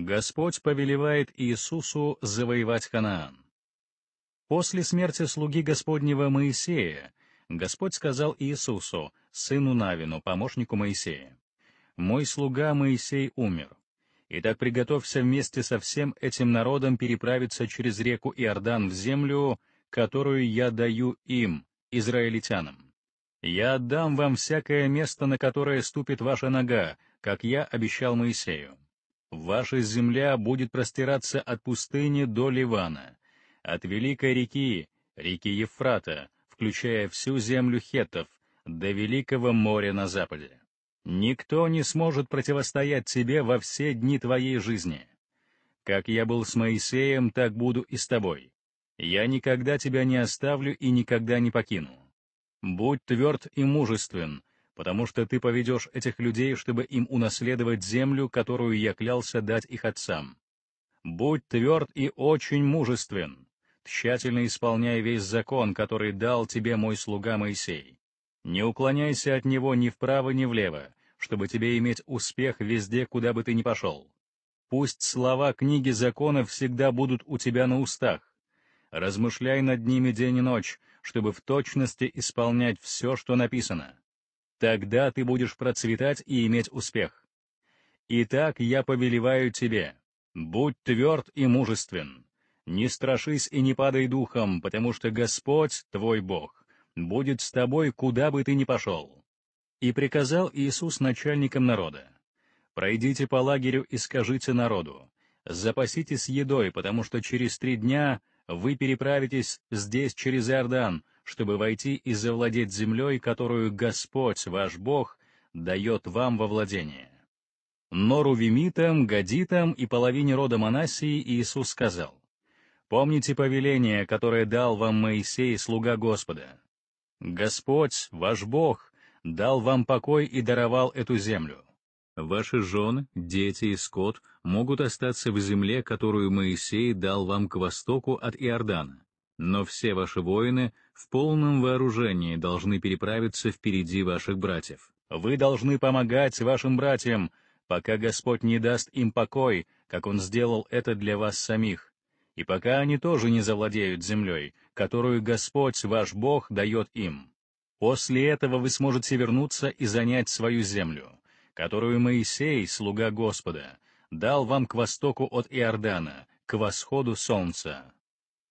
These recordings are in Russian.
Господь повелевает Иисусу завоевать Ханаан. После смерти слуги Господнего Моисея Господь сказал Иисусу, сыну Навину, помощнику Моисея, «Мой слуга Моисей умер. Итак, приготовься вместе со всем этим народом переправиться через реку Иордан в землю, которую я даю им, израильтянам. Я отдам вам всякое место, на которое ступит ваша нога, как я обещал Моисею. Ваша земля будет простираться от пустыни до Ливана, от великой реки, реки Ефрата, включая всю землю хеттов, до великого моря на западе. Никто не сможет противостоять тебе во все дни твоей жизни. Как я был с Моисеем, так буду и с тобой. Я никогда тебя не оставлю и никогда не покину. Будь тверд и мужествен, потому что ты поведешь этих людей, чтобы им унаследовать землю, которую я клялся дать их отцам. Будь тверд и очень мужествен, тщательно исполняя весь закон, который дал тебе мой слуга Моисей. Не уклоняйся от него ни вправо, ни влево, чтобы тебе иметь успех везде, куда бы ты ни пошел. Пусть слова книги закона всегда будут у тебя на устах. Размышляй над ними день и ночь, чтобы в точности исполнять все, что написано Тогда ты будешь процветать и иметь успех. Итак, я повелеваю тебе, будь тверд и мужествен. Не страшись и не падай духом, потому что Господь, твой Бог, будет с тобой, куда бы ты ни пошел. И приказал Иисус начальникам народа, «Пройдите по лагерю и скажите народу, запаситесь едой, потому что через три дня вы переправитесь здесь через Иордан, чтобы войти и завладеть землей, которую Господь, ваш Бог, дает вам во владение. Но Рувимитам, Гадитам и половине рода Манасии Иисус сказал, «Помните повеление, которое дал вам Моисей, слуга Господа. Господь, ваш Бог, дал вам покой и даровал эту землю. Ваши жены, дети и скот могут остаться в земле, которую Моисей дал вам к востоку от Иордана, но все ваши воины в полном вооружении должны переправиться впереди ваших братьев. Вы должны помогать вашим братьям, пока Господь не даст им покой, как Он сделал это для вас самих, и пока они тоже не завладеют землей, которую Господь, ваш Бог, дает им. После этого вы сможете вернуться и занять свою землю, которую Моисей, слуга Господа, дал вам к востоку от Иордана, к восходу солнца».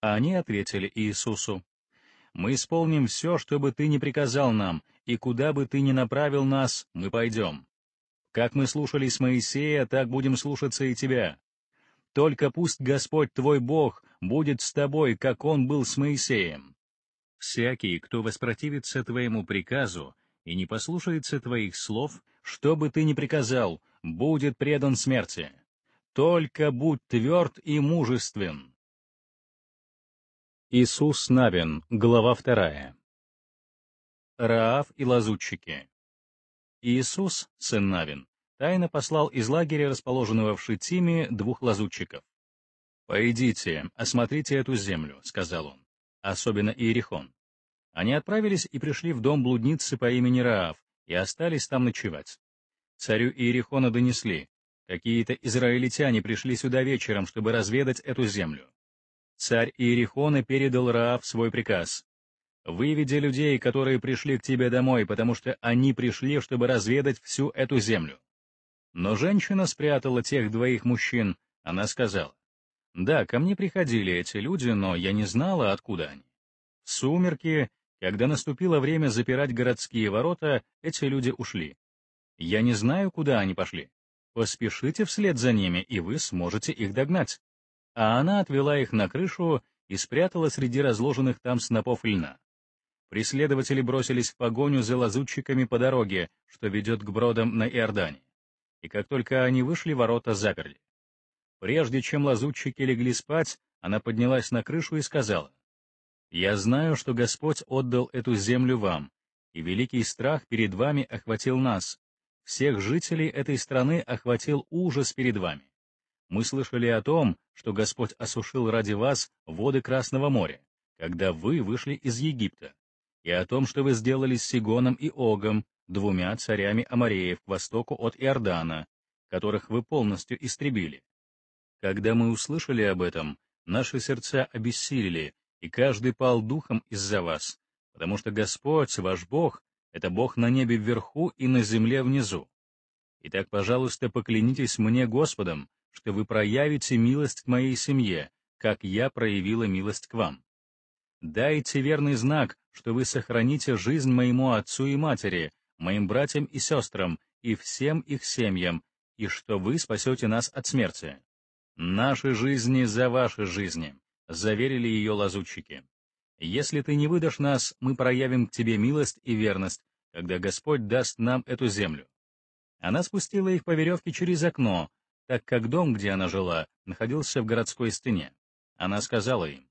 А они ответили Иисусу, мы исполним все, что бы ты ни приказал нам, и куда бы ты ни направил нас, мы пойдем. Как мы слушались Моисея, так будем слушаться и тебя. Только пусть Господь твой Бог будет с тобой, как он был с Моисеем. Всякий, кто воспротивится твоему приказу и не послушается твоих слов, что бы ты ни приказал, будет предан смерти. Только будь тверд и мужествен. Иисус Навин, глава 2. Раав и лазутчики. Иисус, сын Навин, тайно послал из лагеря, расположенного в Шитиме, двух лазутчиков. «Пойдите, осмотрите эту землю», — сказал он, — особенно Иерихон. Они отправились и пришли в дом блудницы по имени Раав и остались там ночевать. Царю Иерихона донесли, какие-то израильтяне пришли сюда вечером, чтобы разведать эту землю. Царь Иерихона передал Раав свой приказ. «Выведи людей, которые пришли к тебе домой, потому что они пришли, чтобы разведать всю эту землю». Но женщина спрятала тех двоих мужчин, она сказала. «Да, ко мне приходили эти люди, но я не знала, откуда они». В сумерки, когда наступило время запирать городские ворота, эти люди ушли. Я не знаю, куда они пошли. Поспешите вслед за ними, и вы сможете их догнать а она отвела их на крышу и спрятала среди разложенных там снопов льна. Преследователи бросились в погоню за лазутчиками по дороге, что ведет к бродам на Иордане. И как только они вышли, ворота заперли. Прежде чем лазутчики легли спать, она поднялась на крышу и сказала, «Я знаю, что Господь отдал эту землю вам, и великий страх перед вами охватил нас, всех жителей этой страны охватил ужас перед вами. Мы слышали о том, что Господь осушил ради вас воды Красного моря, когда вы вышли из Египта, и о том, что вы сделали с Сигоном и Огом, двумя царями Амареев к востоку от Иордана, которых вы полностью истребили. Когда мы услышали об этом, наши сердца обессилели, и каждый пал духом из-за вас, потому что Господь, ваш Бог, это Бог на небе вверху и на земле внизу. Итак, пожалуйста, поклянитесь мне Господом, что вы проявите милость к моей семье, как я проявила милость к вам. Дайте верный знак, что вы сохраните жизнь моему отцу и матери, моим братьям и сестрам, и всем их семьям, и что вы спасете нас от смерти. Наши жизни за ваши жизни, заверили ее лазутчики. Если ты не выдашь нас, мы проявим к тебе милость и верность, когда Господь даст нам эту землю. Она спустила их по веревке через окно, так как дом, где она жила, находился в городской стене. Она сказала им,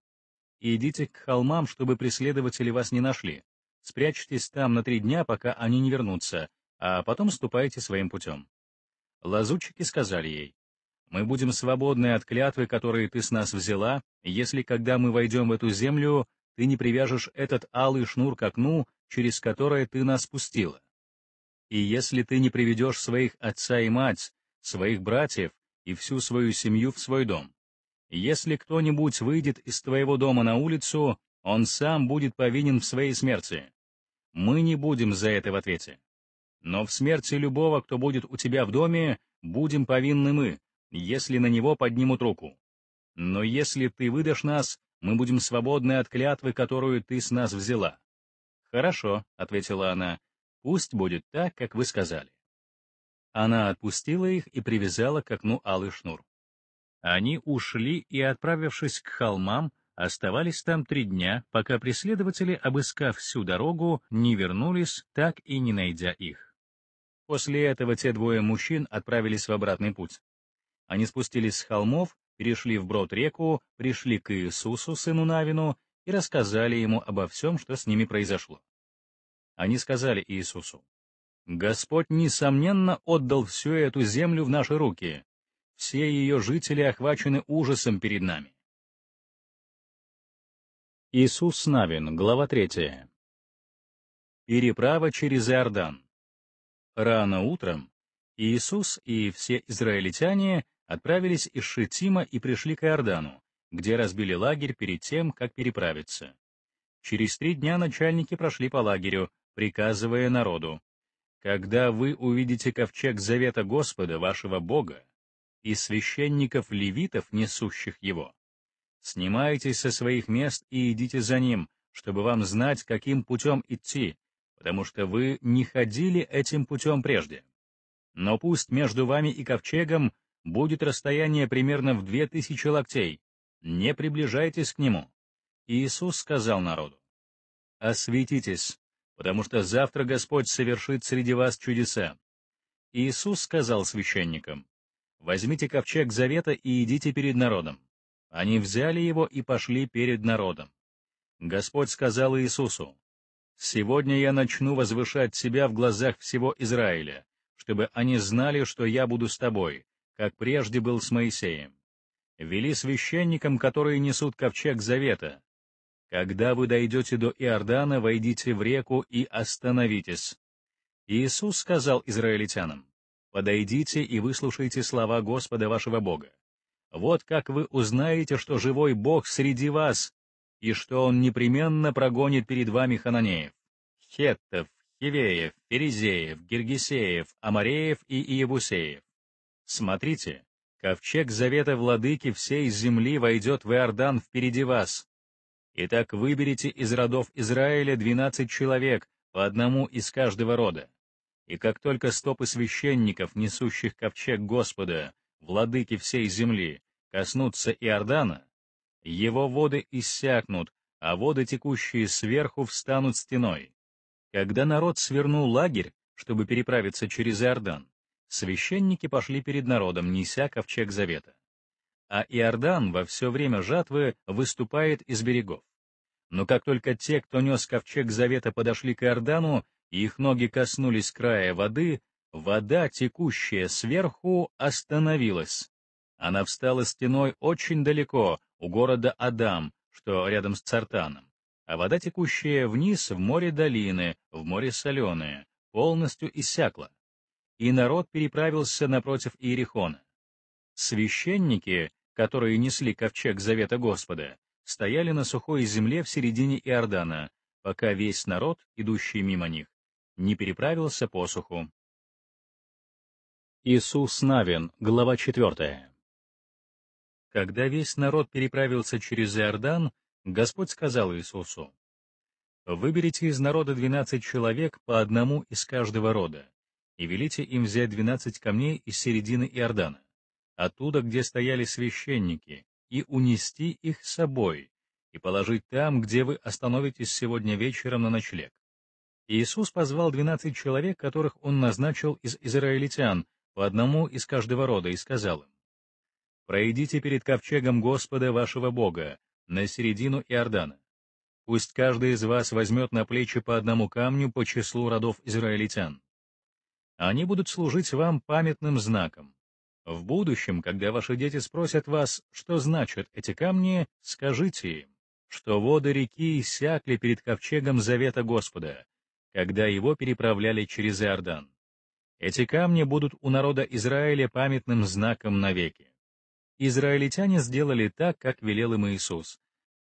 «Идите к холмам, чтобы преследователи вас не нашли. Спрячьтесь там на три дня, пока они не вернутся, а потом ступайте своим путем». Лазутчики сказали ей, «Мы будем свободны от клятвы, которые ты с нас взяла, если, когда мы войдем в эту землю, ты не привяжешь этот алый шнур к окну, через которое ты нас пустила. И если ты не приведешь своих отца и мать, своих братьев и всю свою семью в свой дом. Если кто-нибудь выйдет из твоего дома на улицу, он сам будет повинен в своей смерти. Мы не будем за это в ответе. Но в смерти любого, кто будет у тебя в доме, будем повинны мы, если на него поднимут руку. Но если ты выдашь нас, мы будем свободны от клятвы, которую ты с нас взяла». «Хорошо», — ответила она, — «пусть будет так, как вы сказали». Она отпустила их и привязала к окну алый шнур. Они ушли и, отправившись к холмам, оставались там три дня, пока преследователи, обыскав всю дорогу, не вернулись, так и не найдя их. После этого те двое мужчин отправились в обратный путь. Они спустились с холмов, перешли вброд реку, пришли к Иисусу, сыну Навину, и рассказали ему обо всем, что с ними произошло. Они сказали Иисусу, Господь, несомненно, отдал всю эту землю в наши руки. Все ее жители охвачены ужасом перед нами. Иисус Навин, глава 3. Переправа через Иордан. Рано утром Иисус и все израильтяне отправились из Шетима и пришли к Иордану, где разбили лагерь перед тем, как переправиться. Через три дня начальники прошли по лагерю, приказывая народу, когда вы увидите ковчег завета Господа, вашего Бога, и священников-левитов, несущих его, снимайтесь со своих мест и идите за ним, чтобы вам знать, каким путем идти, потому что вы не ходили этим путем прежде. Но пусть между вами и ковчегом будет расстояние примерно в две тысячи локтей, не приближайтесь к нему. Иисус сказал народу, «Осветитесь, потому что завтра Господь совершит среди вас чудеса. Иисус сказал священникам, «Возьмите ковчег завета и идите перед народом». Они взяли его и пошли перед народом. Господь сказал Иисусу, «Сегодня я начну возвышать себя в глазах всего Израиля, чтобы они знали, что я буду с тобой, как прежде был с Моисеем. Вели священникам, которые несут ковчег завета, когда вы дойдете до Иордана, войдите в реку и остановитесь. Иисус сказал израильтянам, «Подойдите и выслушайте слова Господа вашего Бога. Вот как вы узнаете, что живой Бог среди вас, и что Он непременно прогонит перед вами хананеев, хеттов, хивеев, перезеев, гергесеев, амареев и иевусеев. Смотрите, ковчег завета владыки всей земли войдет в Иордан впереди вас, Итак, выберите из родов Израиля двенадцать человек, по одному из каждого рода. И как только стопы священников, несущих ковчег Господа, владыки всей земли, коснутся Иордана, его воды иссякнут, а воды, текущие сверху, встанут стеной. Когда народ свернул лагерь, чтобы переправиться через Иордан, священники пошли перед народом, неся ковчег завета а Иордан во все время жатвы выступает из берегов. Но как только те, кто нес ковчег завета, подошли к Иордану, и их ноги коснулись края воды, вода, текущая сверху, остановилась. Она встала стеной очень далеко, у города Адам, что рядом с Цартаном, а вода, текущая вниз, в море долины, в море соленое, полностью иссякла. И народ переправился напротив Иерихона. Священники, которые несли ковчег завета Господа, стояли на сухой земле в середине Иордана, пока весь народ, идущий мимо них, не переправился по суху. Иисус Навин, глава 4. Когда весь народ переправился через Иордан, Господь сказал Иисусу, «Выберите из народа двенадцать человек по одному из каждого рода, и велите им взять двенадцать камней из середины Иордана оттуда, где стояли священники, и унести их с собой, и положить там, где вы остановитесь сегодня вечером на ночлег. Иисус позвал двенадцать человек, которых Он назначил из израильтян, по одному из каждого рода, и сказал им, «Пройдите перед ковчегом Господа вашего Бога, на середину Иордана. Пусть каждый из вас возьмет на плечи по одному камню по числу родов израильтян. Они будут служить вам памятным знаком. В будущем, когда ваши дети спросят вас, что значат эти камни, скажите им, что воды реки иссякли перед ковчегом завета Господа, когда его переправляли через Иордан. Эти камни будут у народа Израиля памятным знаком навеки. Израильтяне сделали так, как велел им Иисус.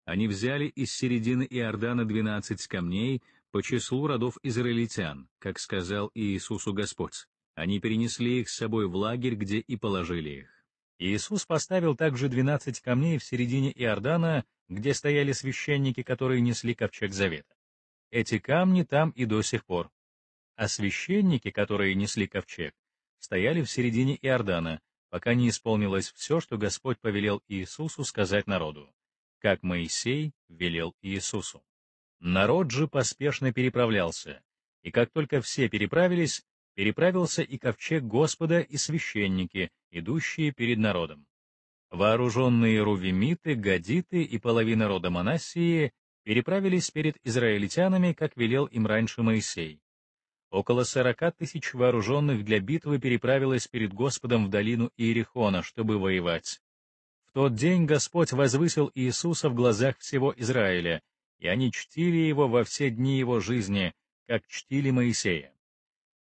Они взяли из середины Иордана двенадцать камней по числу родов израильтян, как сказал Иисусу Господь. Они перенесли их с собой в лагерь, где и положили их. Иисус поставил также двенадцать камней в середине Иордана, где стояли священники, которые несли ковчег завета. Эти камни там и до сих пор. А священники, которые несли ковчег, стояли в середине Иордана, пока не исполнилось все, что Господь повелел Иисусу сказать народу, как Моисей велел Иисусу. Народ же поспешно переправлялся, и как только все переправились, переправился и ковчег Господа и священники, идущие перед народом. Вооруженные рувимиты, гадиты и половина рода Манасии переправились перед израильтянами, как велел им раньше Моисей. Около сорока тысяч вооруженных для битвы переправилось перед Господом в долину Иерихона, чтобы воевать. В тот день Господь возвысил Иисуса в глазах всего Израиля, и они чтили его во все дни его жизни, как чтили Моисея.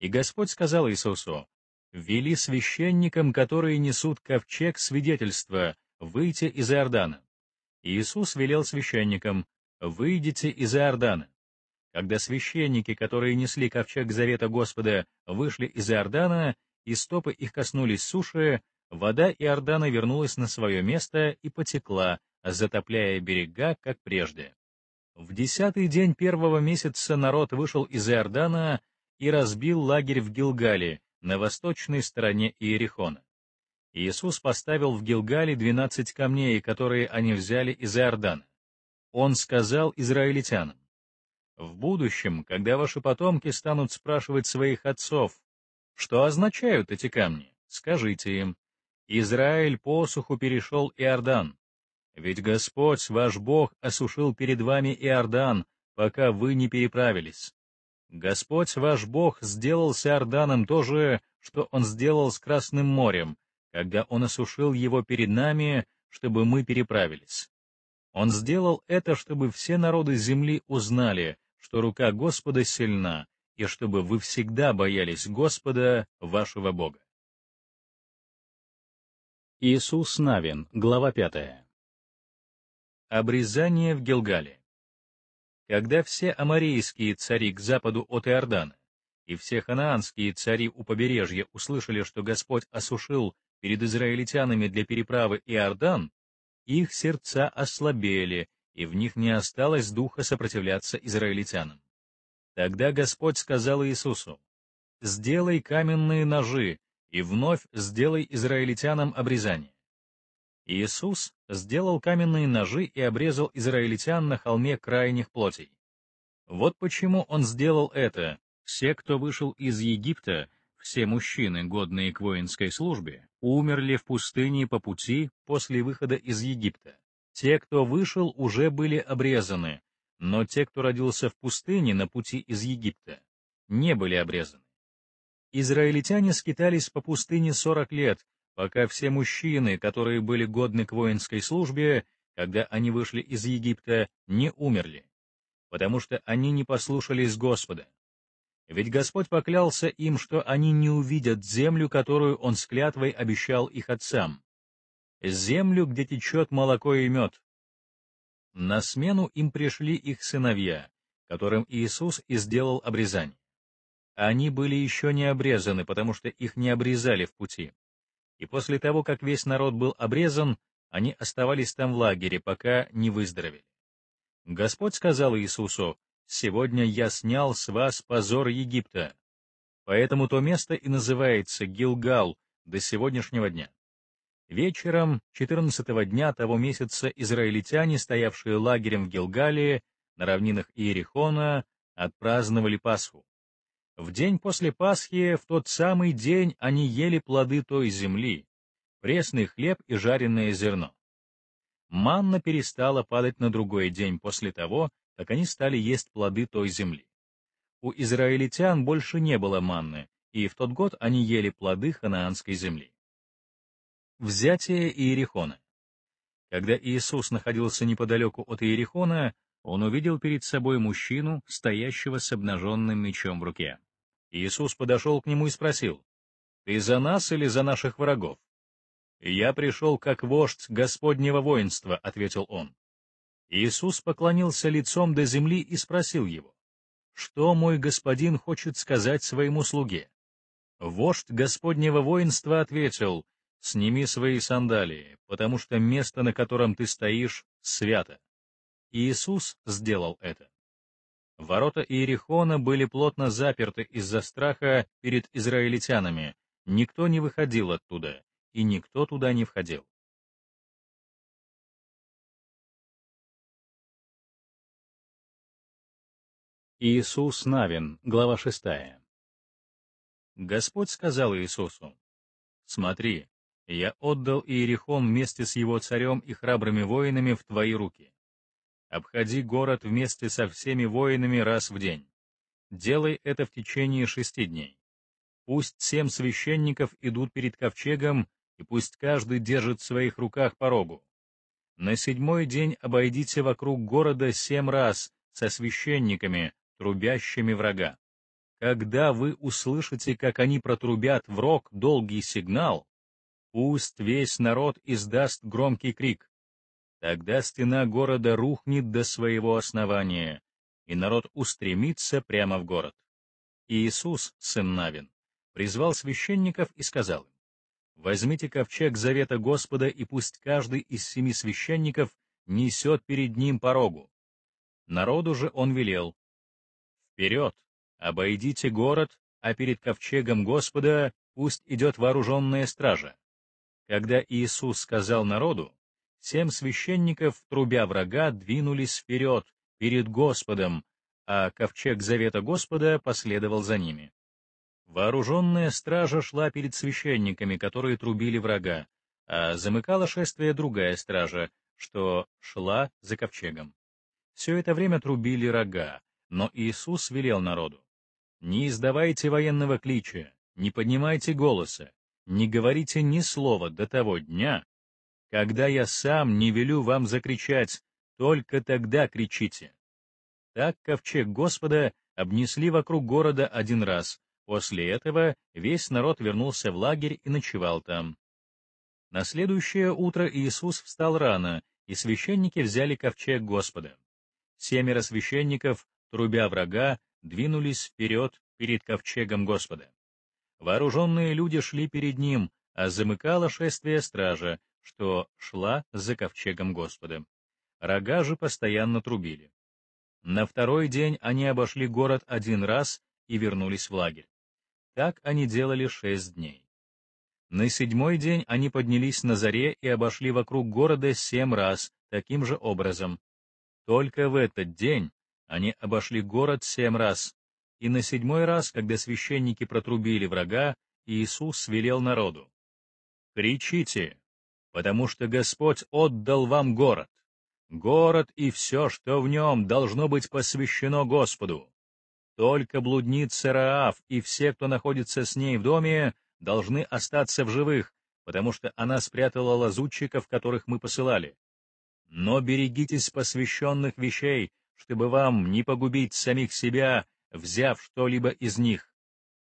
И Господь сказал Иисусу, «Вели священникам, которые несут ковчег свидетельства, выйти из Иордана». Иисус велел священникам, «Выйдите из Иордана». Когда священники, которые несли ковчег завета Господа, вышли из Иордана, и стопы их коснулись суши, вода Иордана вернулась на свое место и потекла, затопляя берега, как прежде. В десятый день первого месяца народ вышел из Иордана, и разбил лагерь в Гилгале, на восточной стороне Иерихона. Иисус поставил в Гилгале двенадцать камней, которые они взяли из Иордана. Он сказал израильтянам, «В будущем, когда ваши потомки станут спрашивать своих отцов, что означают эти камни, скажите им, Израиль по суху перешел Иордан, ведь Господь, ваш Бог, осушил перед вами Иордан, пока вы не переправились. Господь ваш Бог сделал с Иорданом то же, что Он сделал с Красным морем, когда Он осушил его перед нами, чтобы мы переправились. Он сделал это, чтобы все народы земли узнали, что рука Господа сильна, и чтобы вы всегда боялись Господа, вашего Бога. Иисус Навин, глава 5. Обрезание в Гилгале. Когда все амарейские цари к западу от Иордана и все ханаанские цари у побережья услышали, что Господь осушил перед израильтянами для переправы Иордан, их сердца ослабели, и в них не осталось духа сопротивляться израильтянам. Тогда Господь сказал Иисусу, «Сделай каменные ножи, и вновь сделай израильтянам обрезание». Иисус сделал каменные ножи и обрезал израильтян на холме крайних плотей. Вот почему он сделал это. Все, кто вышел из Египта, все мужчины, годные к воинской службе, умерли в пустыне по пути после выхода из Египта. Те, кто вышел, уже были обрезаны, но те, кто родился в пустыне на пути из Египта, не были обрезаны. Израильтяне скитались по пустыне 40 лет, пока все мужчины, которые были годны к воинской службе, когда они вышли из Египта, не умерли, потому что они не послушались Господа. Ведь Господь поклялся им, что они не увидят землю, которую Он с клятвой обещал их отцам, землю, где течет молоко и мед. На смену им пришли их сыновья, которым Иисус и сделал обрезание. Они были еще не обрезаны, потому что их не обрезали в пути и после того, как весь народ был обрезан, они оставались там в лагере, пока не выздоровели. Господь сказал Иисусу, «Сегодня я снял с вас позор Египта». Поэтому то место и называется Гилгал до сегодняшнего дня. Вечером 14-го дня того месяца израильтяне, стоявшие лагерем в Гилгале, на равнинах Иерихона, отпраздновали Пасху. В день после Пасхи, в тот самый день, они ели плоды той земли, пресный хлеб и жареное зерно. Манна перестала падать на другой день после того, как они стали есть плоды той земли. У израильтян больше не было манны, и в тот год они ели плоды ханаанской земли. Взятие Иерихона Когда Иисус находился неподалеку от Иерихона, он увидел перед собой мужчину, стоящего с обнаженным мечом в руке. Иисус подошел к нему и спросил, «Ты за нас или за наших врагов?» «Я пришел как вождь Господнего воинства», — ответил он. Иисус поклонился лицом до земли и спросил его, «Что мой господин хочет сказать своему слуге?» Вождь Господнего воинства ответил, «Сними свои сандалии, потому что место, на котором ты стоишь, свято». Иисус сделал это. Ворота Иерихона были плотно заперты из-за страха перед израильтянами, никто не выходил оттуда, и никто туда не входил. Иисус Навин, глава 6. Господь сказал Иисусу, «Смотри, я отдал Иерихон вместе с его царем и храбрыми воинами в твои руки. Обходи город вместе со всеми воинами раз в день. Делай это в течение шести дней. Пусть семь священников идут перед ковчегом, и пусть каждый держит в своих руках порогу. На седьмой день обойдите вокруг города семь раз со священниками, трубящими врага. Когда вы услышите, как они протрубят в рог долгий сигнал, пусть весь народ издаст громкий крик. Тогда стена города рухнет до своего основания, и народ устремится прямо в город. Иисус, сын Навин, призвал священников и сказал им, «Возьмите ковчег завета Господа, и пусть каждый из семи священников несет перед ним порогу». Народу же он велел, «Вперед, обойдите город, а перед ковчегом Господа пусть идет вооруженная стража». Когда Иисус сказал народу, Семь священников, трубя врага, двинулись вперед, перед Господом, а ковчег завета Господа последовал за ними. Вооруженная стража шла перед священниками, которые трубили врага, а замыкала шествие другая стража, что шла за ковчегом. Все это время трубили рога, но Иисус велел народу, «Не издавайте военного клича, не поднимайте голоса, не говорите ни слова до того дня, когда я сам не велю вам закричать, только тогда кричите. Так ковчег Господа обнесли вокруг города один раз, после этого весь народ вернулся в лагерь и ночевал там. На следующее утро Иисус встал рано, и священники взяли ковчег Господа. Семеро священников, трубя врага, двинулись вперед перед ковчегом Господа. Вооруженные люди шли перед ним, а замыкало шествие стража, что шла за ковчегом Господа. Рога же постоянно трубили. На второй день они обошли город один раз и вернулись в лагерь. Так они делали шесть дней. На седьмой день они поднялись на заре и обошли вокруг города семь раз, таким же образом. Только в этот день они обошли город семь раз. И на седьмой раз, когда священники протрубили врага, Иисус велел народу. «Кричите, потому что Господь отдал вам город. Город и все, что в нем, должно быть посвящено Господу. Только блудница Раав и все, кто находится с ней в доме, должны остаться в живых, потому что она спрятала лазутчиков, которых мы посылали. Но берегитесь посвященных вещей, чтобы вам не погубить самих себя, взяв что-либо из них.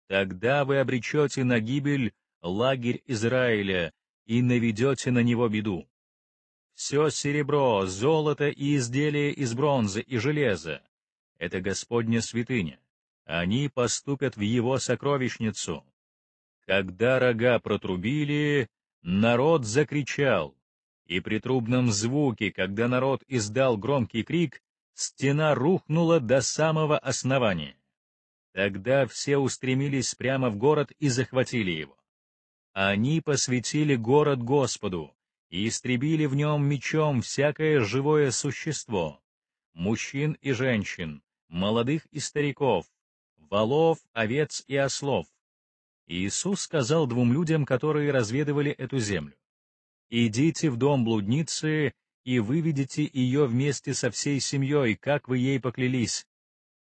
Тогда вы обречете на гибель лагерь Израиля, и наведете на него беду. Все серебро, золото и изделия из бронзы и железа — это Господня святыня. Они поступят в его сокровищницу. Когда рога протрубили, народ закричал, и при трубном звуке, когда народ издал громкий крик, стена рухнула до самого основания. Тогда все устремились прямо в город и захватили его. Они посвятили город Господу и истребили в нем мечом всякое живое существо, мужчин и женщин, молодых и стариков, волов, овец и ослов. Иисус сказал двум людям, которые разведывали эту землю, «Идите в дом блудницы и выведите ее вместе со всей семьей, как вы ей поклялись».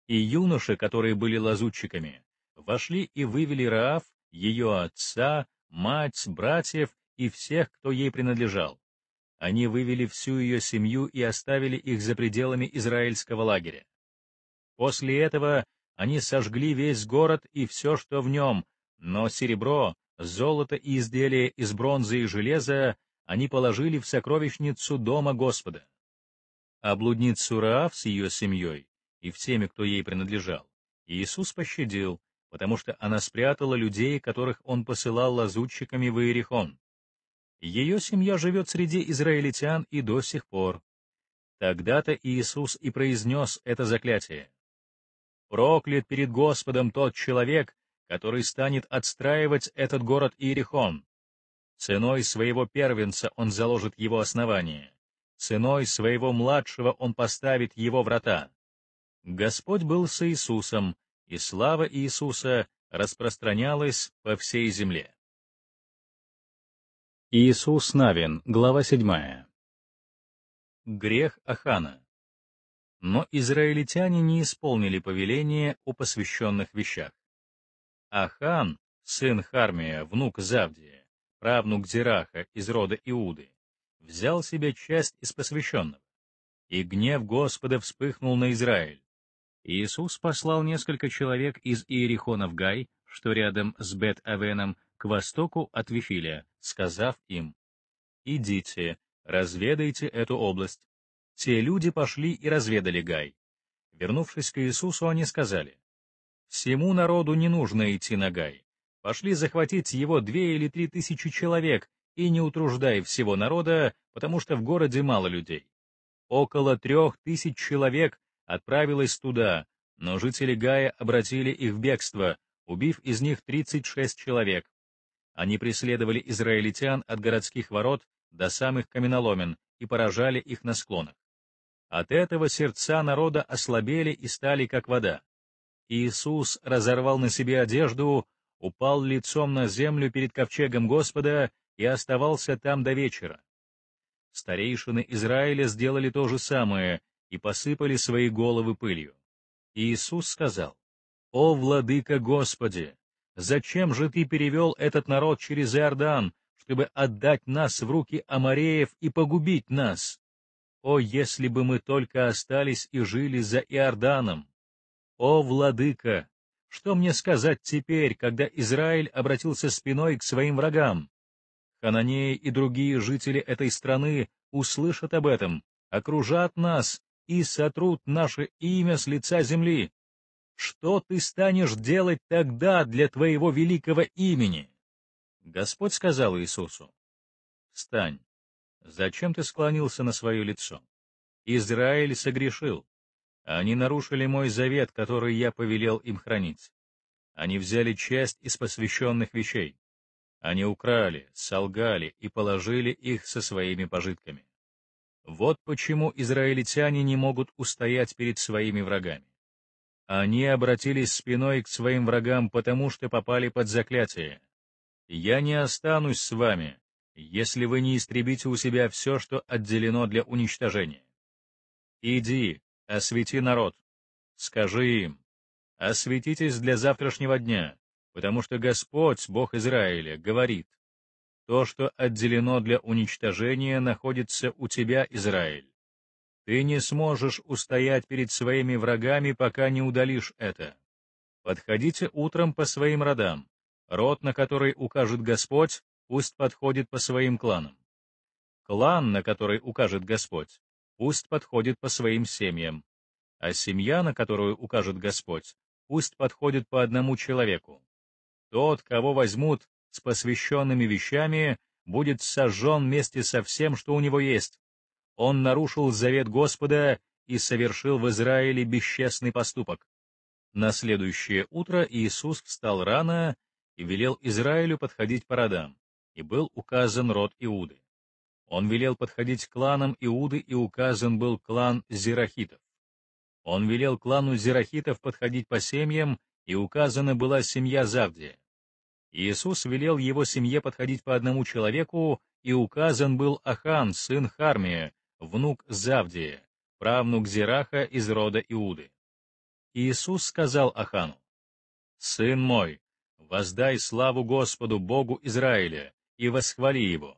И юноши, которые были лазутчиками, вошли и вывели Раав, ее отца, мать, братьев и всех, кто ей принадлежал. Они вывели всю ее семью и оставили их за пределами израильского лагеря. После этого они сожгли весь город и все, что в нем, но серебро, золото и изделия из бронзы и железа они положили в сокровищницу дома Господа. А блудницу Раав с ее семьей и всеми, кто ей принадлежал, Иисус пощадил потому что она спрятала людей, которых он посылал лазутчиками в Иерихон. Ее семья живет среди израильтян и до сих пор. Тогда-то Иисус и произнес это заклятие. «Проклят перед Господом тот человек, который станет отстраивать этот город Иерихон. Ценой своего первенца он заложит его основание, ценой своего младшего он поставит его врата». Господь был с Иисусом, и слава Иисуса распространялась по всей земле. Иисус Навин, глава 7. Грех Ахана. Но израильтяне не исполнили повеление о посвященных вещах. Ахан, сын Хармия, внук Завдия, правнук Зираха из рода Иуды, взял себе часть из посвященного, и гнев Господа вспыхнул на Израиль, Иисус послал несколько человек из Иерихона в Гай, что рядом с Бет-Авеном, к востоку от Вифилия, сказав им, «Идите, разведайте эту область». Те люди пошли и разведали Гай. Вернувшись к Иисусу, они сказали, «Всему народу не нужно идти на Гай. Пошли захватить его две или три тысячи человек, и не утруждай всего народа, потому что в городе мало людей. Около трех тысяч человек отправилась туда, но жители Гая обратили их в бегство, убив из них 36 человек. Они преследовали израильтян от городских ворот до самых каменоломен и поражали их на склонах. От этого сердца народа ослабели и стали как вода. Иисус разорвал на себе одежду, упал лицом на землю перед ковчегом Господа и оставался там до вечера. Старейшины Израиля сделали то же самое и посыпали свои головы пылью. Иисус сказал, «О, владыка Господи, зачем же ты перевел этот народ через Иордан, чтобы отдать нас в руки Амареев и погубить нас? О, если бы мы только остались и жили за Иорданом! О, владыка, что мне сказать теперь, когда Израиль обратился спиной к своим врагам? Хананеи и другие жители этой страны услышат об этом, окружат нас и сотрут наше имя с лица земли. Что ты станешь делать тогда для твоего великого имени? Господь сказал Иисусу, «Встань, зачем ты склонился на свое лицо? Израиль согрешил, они нарушили мой завет, который я повелел им хранить. Они взяли часть из посвященных вещей. Они украли, солгали и положили их со своими пожитками. Вот почему израильтяне не могут устоять перед своими врагами. Они обратились спиной к своим врагам, потому что попали под заклятие. «Я не останусь с вами, если вы не истребите у себя все, что отделено для уничтожения. Иди, освети народ, скажи им, осветитесь для завтрашнего дня, потому что Господь, Бог Израиля, говорит, то, что отделено для уничтожения, находится у тебя, Израиль. Ты не сможешь устоять перед своими врагами, пока не удалишь это. Подходите утром по своим родам. Род, на который укажет Господь, пусть подходит по своим кланам. Клан, на который укажет Господь, пусть подходит по своим семьям. А семья, на которую укажет Господь, пусть подходит по одному человеку. Тот, кого возьмут, с посвященными вещами будет сожжен вместе со всем, что у него есть. Он нарушил завет Господа и совершил в Израиле бесчестный поступок. На следующее утро Иисус встал рано и велел Израилю подходить по родам, и был указан род Иуды. Он велел подходить к кланам Иуды, и указан был клан Зерахитов. Он велел клану Зерахитов подходить по семьям, и указана была семья Завдия. Иисус велел его семье подходить по одному человеку, и указан был Ахан, сын Хармия, внук Завдия, правнук Зираха из рода Иуды. Иисус сказал Ахану, «Сын мой, воздай славу Господу, Богу Израиля, и восхвали Его.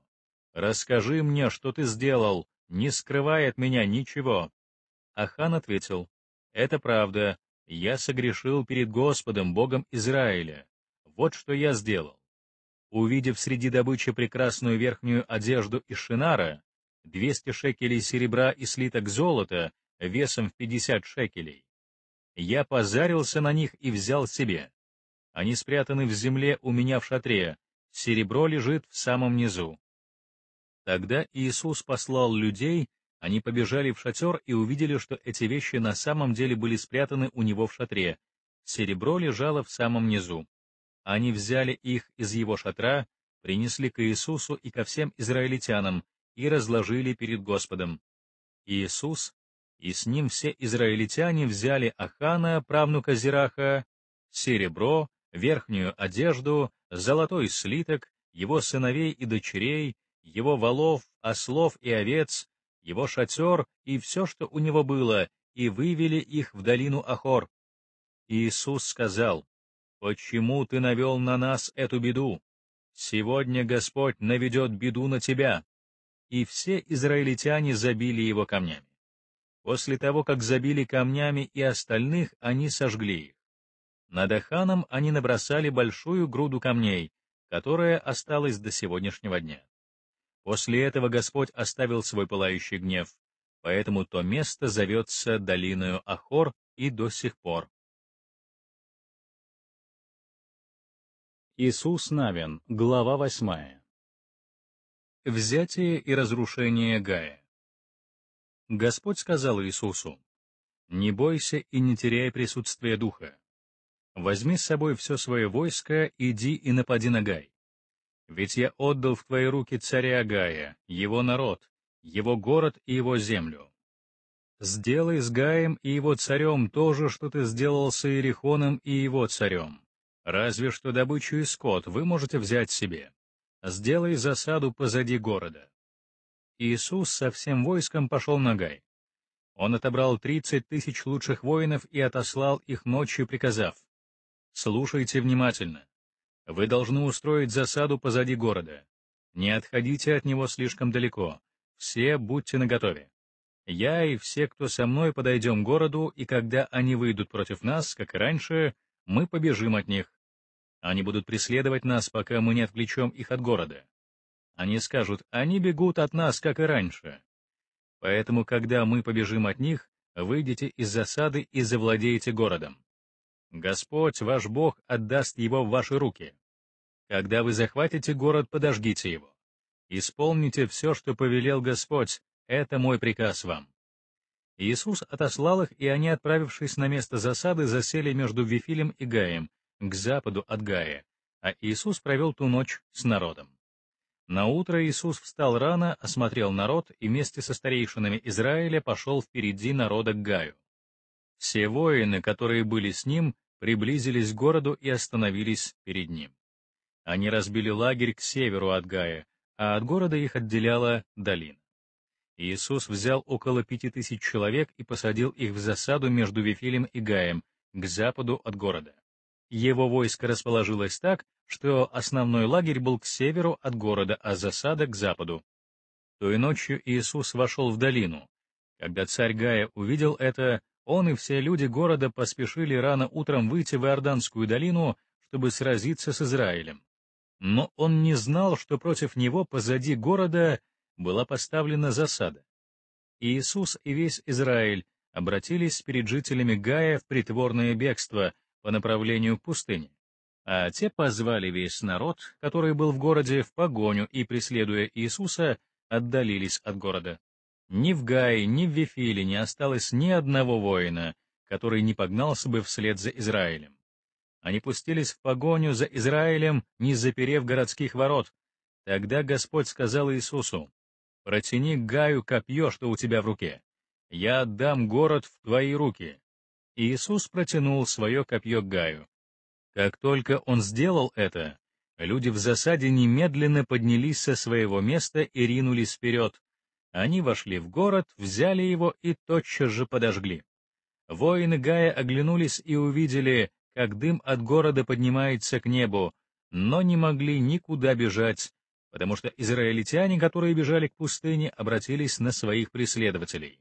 Расскажи мне, что ты сделал, не скрывай от меня ничего». Ахан ответил, «Это правда, я согрешил перед Господом, Богом Израиля, вот что я сделал. Увидев среди добычи прекрасную верхнюю одежду из шинара, 200 шекелей серебра и слиток золота весом в 50 шекелей, я позарился на них и взял себе. Они спрятаны в земле у меня в шатре, серебро лежит в самом низу. Тогда Иисус послал людей, они побежали в шатер и увидели, что эти вещи на самом деле были спрятаны у него в шатре, серебро лежало в самом низу. Они взяли их из его шатра, принесли к Иисусу и ко всем израильтянам и разложили перед Господом. Иисус и с ним все израильтяне взяли Ахана, правнука Зираха, серебро, верхнюю одежду, золотой слиток, его сыновей и дочерей, его волов, ослов и овец, его шатер и все, что у него было, и вывели их в долину Ахор. Иисус сказал, «Почему ты навел на нас эту беду? Сегодня Господь наведет беду на тебя». И все израильтяне забили его камнями. После того, как забили камнями и остальных, они сожгли их. Над Аханом они набросали большую груду камней, которая осталась до сегодняшнего дня. После этого Господь оставил свой пылающий гнев, поэтому то место зовется долиною Ахор и до сих пор. Иисус Навин, глава 8. Взятие и разрушение Гая. Господь сказал Иисусу, «Не бойся и не теряй присутствие духа. Возьми с собой все свое войско, иди и напади на Гай. Ведь я отдал в твои руки царя Гая, его народ, его город и его землю. Сделай с Гаем и его царем то же, что ты сделал с Иерихоном и его царем» Разве что добычу и скот вы можете взять себе. Сделай засаду позади города». Иисус со всем войском пошел на Гай. Он отобрал тридцать тысяч лучших воинов и отослал их ночью, приказав, «Слушайте внимательно. Вы должны устроить засаду позади города. Не отходите от него слишком далеко. Все будьте наготове. Я и все, кто со мной, подойдем к городу, и когда они выйдут против нас, как и раньше, мы побежим от них. Они будут преследовать нас, пока мы не отвлечем их от города. Они скажут, они бегут от нас, как и раньше. Поэтому, когда мы побежим от них, выйдите из засады и завладеете городом. Господь, ваш Бог, отдаст его в ваши руки. Когда вы захватите город, подожгите его. Исполните все, что повелел Господь, это мой приказ вам. Иисус отослал их, и они, отправившись на место засады, засели между Вифилем и Гаем, к западу от Гая, а Иисус провел ту ночь с народом. На утро Иисус встал рано, осмотрел народ и вместе со старейшинами Израиля пошел впереди народа к Гаю. Все воины, которые были с ним, приблизились к городу и остановились перед ним. Они разбили лагерь к северу от Гая, а от города их отделяла долина. Иисус взял около пяти тысяч человек и посадил их в засаду между Вифилем и Гаем, к западу от города. Его войско расположилось так, что основной лагерь был к северу от города, а засада — к западу. Той ночью Иисус вошел в долину. Когда царь Гая увидел это, он и все люди города поспешили рано утром выйти в Иорданскую долину, чтобы сразиться с Израилем. Но он не знал, что против него позади города была поставлена засада. Иисус и весь Израиль обратились перед жителями Гая в притворное бегство — по направлению к пустыне, а те позвали весь народ, который был в городе, в погоню и, преследуя Иисуса, отдалились от города. Ни в Гае, ни в Вифиле не осталось ни одного воина, который не погнался бы вслед за Израилем. Они пустились в погоню за Израилем, не заперев городских ворот. Тогда Господь сказал Иисусу, «Протяни Гаю копье, что у тебя в руке. Я отдам город в твои руки, Иисус протянул свое копье Гаю. Как только он сделал это, люди в засаде немедленно поднялись со своего места и ринулись вперед. Они вошли в город, взяли его и тотчас же подожгли. Воины Гая оглянулись и увидели, как дым от города поднимается к небу, но не могли никуда бежать, потому что израильтяне, которые бежали к пустыне, обратились на своих преследователей.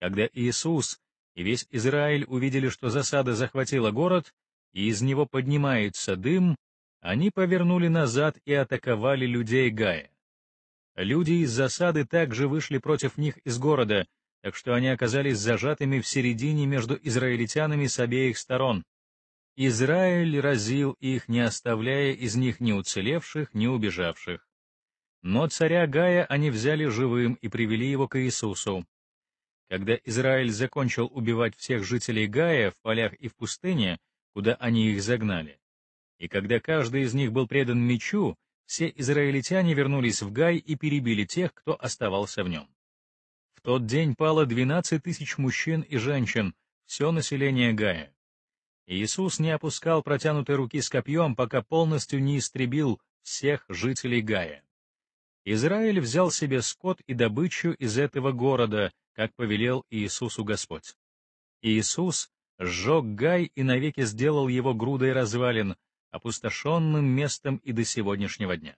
Когда Иисус и весь Израиль увидели, что засада захватила город, и из него поднимается дым, они повернули назад и атаковали людей Гая. Люди из засады также вышли против них из города, так что они оказались зажатыми в середине между израильтянами с обеих сторон. Израиль разил их, не оставляя из них ни уцелевших, ни убежавших. Но царя Гая они взяли живым и привели его к Иисусу. Когда Израиль закончил убивать всех жителей Гая в полях и в пустыне, куда они их загнали, и когда каждый из них был предан мечу, все израильтяне вернулись в Гай и перебили тех, кто оставался в нем. В тот день пало 12 тысяч мужчин и женщин, все население Гая. Иисус не опускал протянутой руки с копьем, пока полностью не истребил всех жителей Гая. Израиль взял себе скот и добычу из этого города — как повелел Иисусу Господь. Иисус сжег Гай и навеки сделал его грудой развалин, опустошенным местом и до сегодняшнего дня.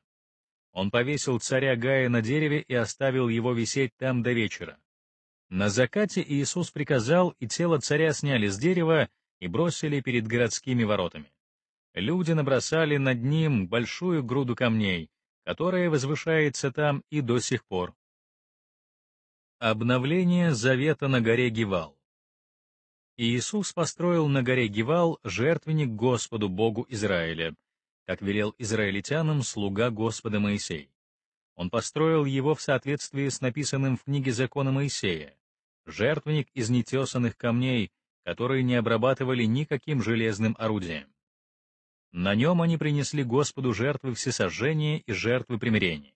Он повесил царя Гая на дереве и оставил его висеть там до вечера. На закате Иисус приказал, и тело царя сняли с дерева и бросили перед городскими воротами. Люди набросали над ним большую груду камней, которая возвышается там и до сих пор. Обновление завета на горе Гивал. Иисус построил на горе Гивал жертвенник Господу Богу Израиля, как велел израильтянам слуга Господа Моисей. Он построил его в соответствии с написанным в книге закона Моисея, жертвенник из нетесанных камней, которые не обрабатывали никаким железным орудием. На нем они принесли Господу жертвы всесожжения и жертвы примирения.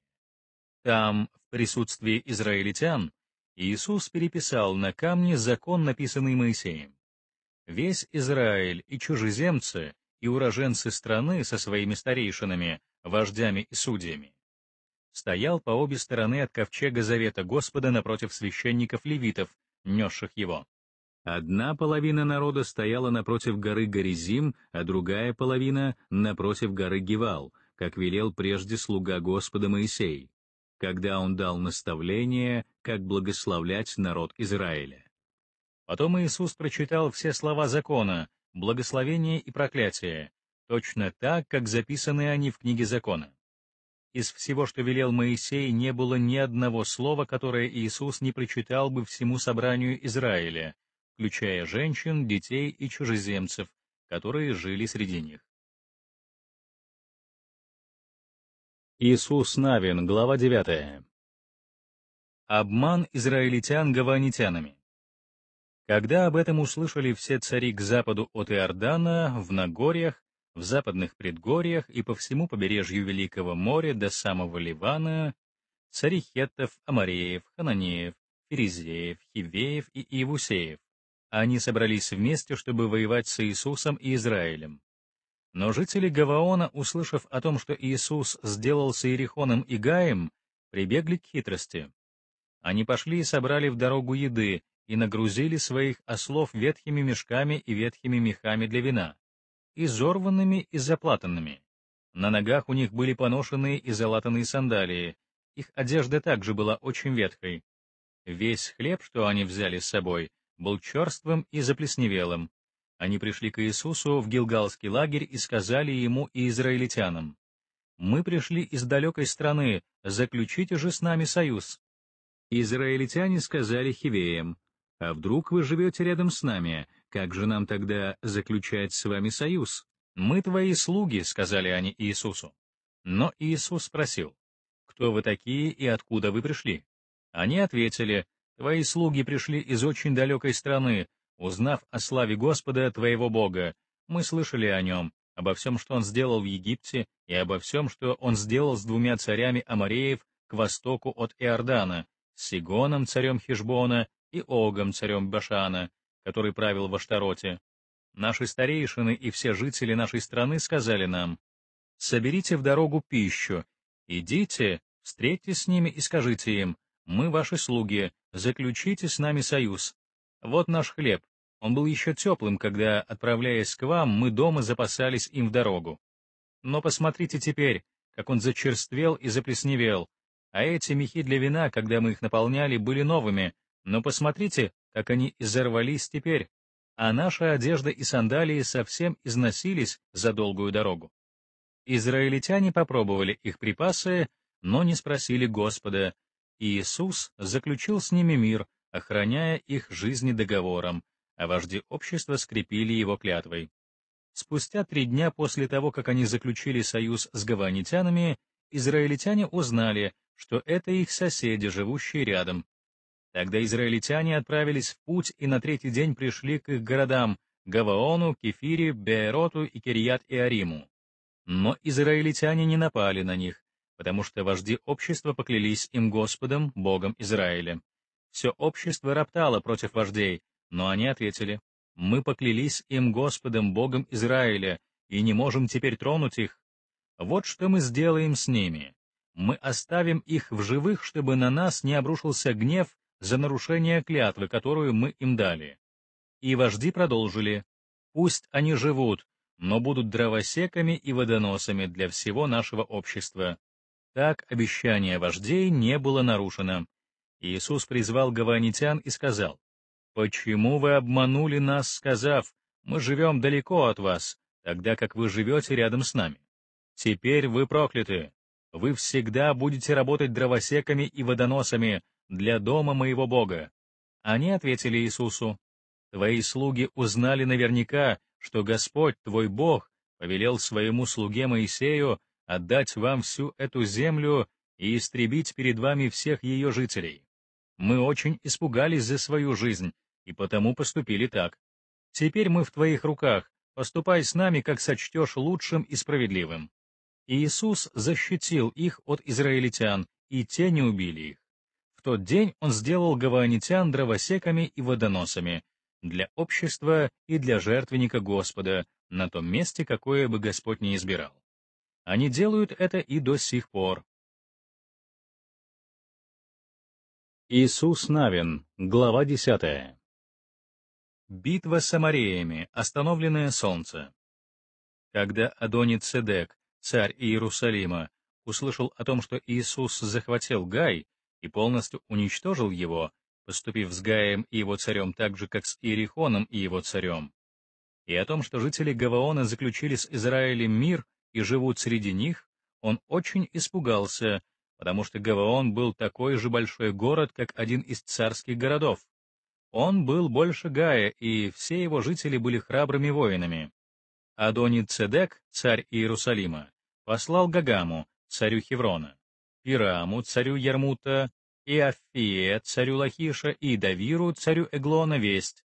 Там, в присутствии израильтян, Иисус переписал на камне закон, написанный Моисеем. Весь Израиль и чужеземцы, и уроженцы страны со своими старейшинами, вождями и судьями, стоял по обе стороны от ковчега завета Господа напротив священников-левитов, несших его. Одна половина народа стояла напротив горы Горизим, а другая половина — напротив горы Гивал, как велел прежде слуга Господа Моисей когда он дал наставление, как благословлять народ Израиля. Потом Иисус прочитал все слова закона, благословение и проклятие, точно так, как записаны они в книге закона. Из всего, что велел Моисей, не было ни одного слова, которое Иисус не прочитал бы всему собранию Израиля, включая женщин, детей и чужеземцев, которые жили среди них. Иисус Навин, глава 9. Обман израильтян гаванитянами. Когда об этом услышали все цари к западу от Иордана, в Нагорьях, в западных предгорьях и по всему побережью Великого моря до самого Ливана, цари хеттов, амареев, хананеев, ферезеев, хивеев и Ивусеев, они собрались вместе, чтобы воевать с Иисусом и Израилем. Но жители Гаваона, услышав о том, что Иисус сделался Иерихоном и Гаем, прибегли к хитрости. Они пошли и собрали в дорогу еды, и нагрузили своих ослов ветхими мешками и ветхими мехами для вина, изорванными и заплатанными. На ногах у них были поношенные и залатанные сандалии, их одежда также была очень ветхой. Весь хлеб, что они взяли с собой, был черствым и заплесневелым, они пришли к Иисусу в Гилгалский лагерь и сказали ему и израильтянам, «Мы пришли из далекой страны, заключите же с нами союз». Израильтяне сказали Хивеям, «А вдруг вы живете рядом с нами, как же нам тогда заключать с вами союз? Мы твои слуги», — сказали они Иисусу. Но Иисус спросил, «Кто вы такие и откуда вы пришли?» Они ответили, «Твои слуги пришли из очень далекой страны, Узнав о славе Господа, твоего Бога, мы слышали о нем, обо всем, что он сделал в Египте, и обо всем, что он сделал с двумя царями Амареев к востоку от Иордана, с Сигоном, царем Хижбона, и Огом, царем Башана, который правил в Аштароте. Наши старейшины и все жители нашей страны сказали нам, «Соберите в дорогу пищу, идите, встретьтесь с ними и скажите им, мы ваши слуги, заключите с нами союз, вот наш хлеб. Он был еще теплым, когда, отправляясь к вам, мы дома запасались им в дорогу. Но посмотрите теперь, как он зачерствел и заплесневел. А эти мехи для вина, когда мы их наполняли, были новыми, но посмотрите, как они изорвались теперь. А наша одежда и сандалии совсем износились за долгую дорогу. Израильтяне попробовали их припасы, но не спросили Господа, и Иисус заключил с ними мир, охраняя их жизни договором, а вожди общества скрепили его клятвой. Спустя три дня после того, как они заключили союз с гаванитянами, израильтяне узнали, что это их соседи, живущие рядом. Тогда израильтяне отправились в путь и на третий день пришли к их городам Гаваону, Кефире, Беероту и Кирьят-Иариму. Но израильтяне не напали на них, потому что вожди общества поклялись им Господом, Богом Израиля. Все общество роптало против вождей, но они ответили, «Мы поклялись им Господом Богом Израиля и не можем теперь тронуть их. Вот что мы сделаем с ними. Мы оставим их в живых, чтобы на нас не обрушился гнев за нарушение клятвы, которую мы им дали». И вожди продолжили, «Пусть они живут, но будут дровосеками и водоносами для всего нашего общества». Так обещание вождей не было нарушено. Иисус призвал гаванитян и сказал, «Почему вы обманули нас, сказав, мы живем далеко от вас, тогда как вы живете рядом с нами? Теперь вы прокляты. Вы всегда будете работать дровосеками и водоносами для дома моего Бога». Они ответили Иисусу, «Твои слуги узнали наверняка, что Господь, твой Бог, повелел своему слуге Моисею отдать вам всю эту землю и истребить перед вами всех ее жителей. Мы очень испугались за свою жизнь, и потому поступили так. Теперь мы в твоих руках, поступай с нами, как сочтешь лучшим и справедливым». Иисус защитил их от израильтян, и те не убили их. В тот день он сделал гаванитян дровосеками и водоносами, для общества и для жертвенника Господа, на том месте, какое бы Господь не избирал. Они делают это и до сих пор. Иисус Навин, глава 10. Битва с Самареями, остановленное солнце. Когда Адонит Седек, царь Иерусалима, услышал о том, что Иисус захватил Гай и полностью уничтожил его, поступив с Гаем и его царем так же, как с Иерихоном и его царем, и о том, что жители Гаваона заключили с Израилем мир и живут среди них, он очень испугался потому что Гаваон был такой же большой город, как один из царских городов. Он был больше Гая, и все его жители были храбрыми воинами. Адони Цедек, царь Иерусалима, послал Гагаму, царю Хеврона, Пираму, царю Ярмута, и Афие, царю Лахиша, и Давиру, царю Эглона, весть.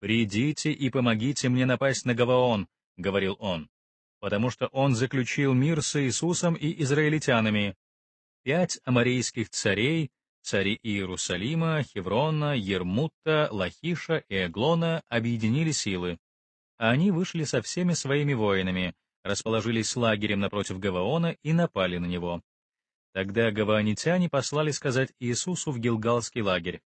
«Придите и помогите мне напасть на Гаваон», — говорил он, «потому что он заключил мир с Иисусом и израильтянами, пять амарейских царей, цари Иерусалима, Хеврона, Ермутта, Лахиша и Эглона объединили силы. Они вышли со всеми своими воинами, расположились лагерем напротив Гаваона и напали на него. Тогда гаваонитяне послали сказать Иисусу в Гилгалский лагерь,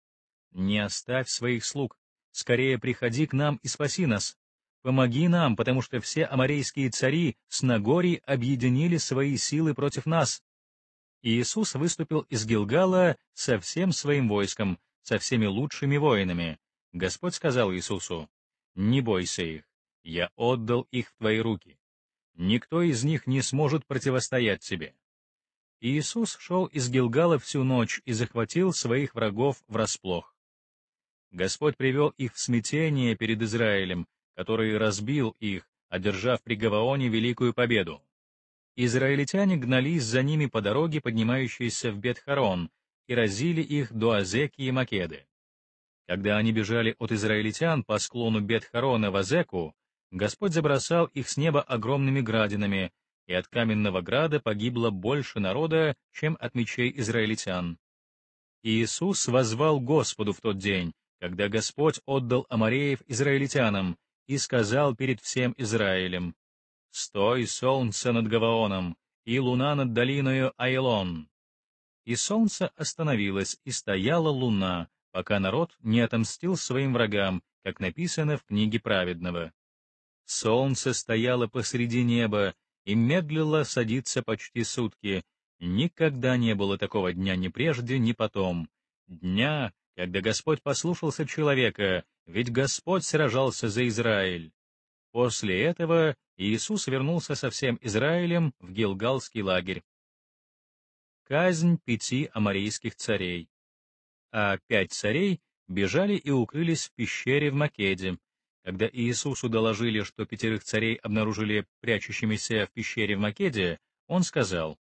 «Не оставь своих слуг, скорее приходи к нам и спаси нас. Помоги нам, потому что все аморейские цари с Нагорий объединили свои силы против нас, Иисус выступил из Гилгала со всем своим войском, со всеми лучшими воинами. Господь сказал Иисусу, «Не бойся их, я отдал их в твои руки. Никто из них не сможет противостоять тебе». Иисус шел из Гилгала всю ночь и захватил своих врагов врасплох. Господь привел их в смятение перед Израилем, который разбил их, одержав при Гаваоне великую победу. Израильтяне гнались за ними по дороге, поднимающейся в Бетхарон, и разили их до Азеки и Македы. Когда они бежали от израильтян по склону Бетхарона в Азеку, Господь забросал их с неба огромными градинами, и от каменного града погибло больше народа, чем от мечей израильтян. Иисус возвал Господу в тот день, когда Господь отдал Амареев израильтянам, и сказал перед всем Израилем, стой, солнце над Гаваоном, и луна над долиною Айлон. И солнце остановилось, и стояла луна, пока народ не отомстил своим врагам, как написано в книге праведного. Солнце стояло посреди неба и медлило садиться почти сутки. Никогда не было такого дня ни прежде, ни потом. Дня, когда Господь послушался человека, ведь Господь сражался за Израиль. После этого Иисус вернулся со всем Израилем в Гилгалский лагерь. Казнь пяти амарийских царей. А пять царей бежали и укрылись в пещере в Македе. Когда Иисусу доложили, что пятерых царей обнаружили прячущимися в пещере в Македе, он сказал,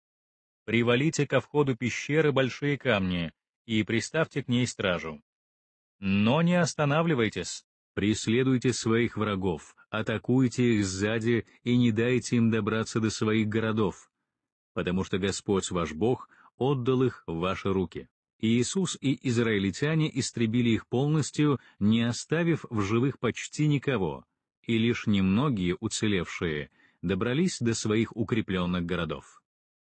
«Привалите ко входу пещеры большие камни и приставьте к ней стражу. Но не останавливайтесь, Преследуйте своих врагов, атакуйте их сзади и не дайте им добраться до своих городов, потому что Господь ваш Бог отдал их в ваши руки. Иисус и израильтяне истребили их полностью, не оставив в живых почти никого, и лишь немногие уцелевшие добрались до своих укрепленных городов.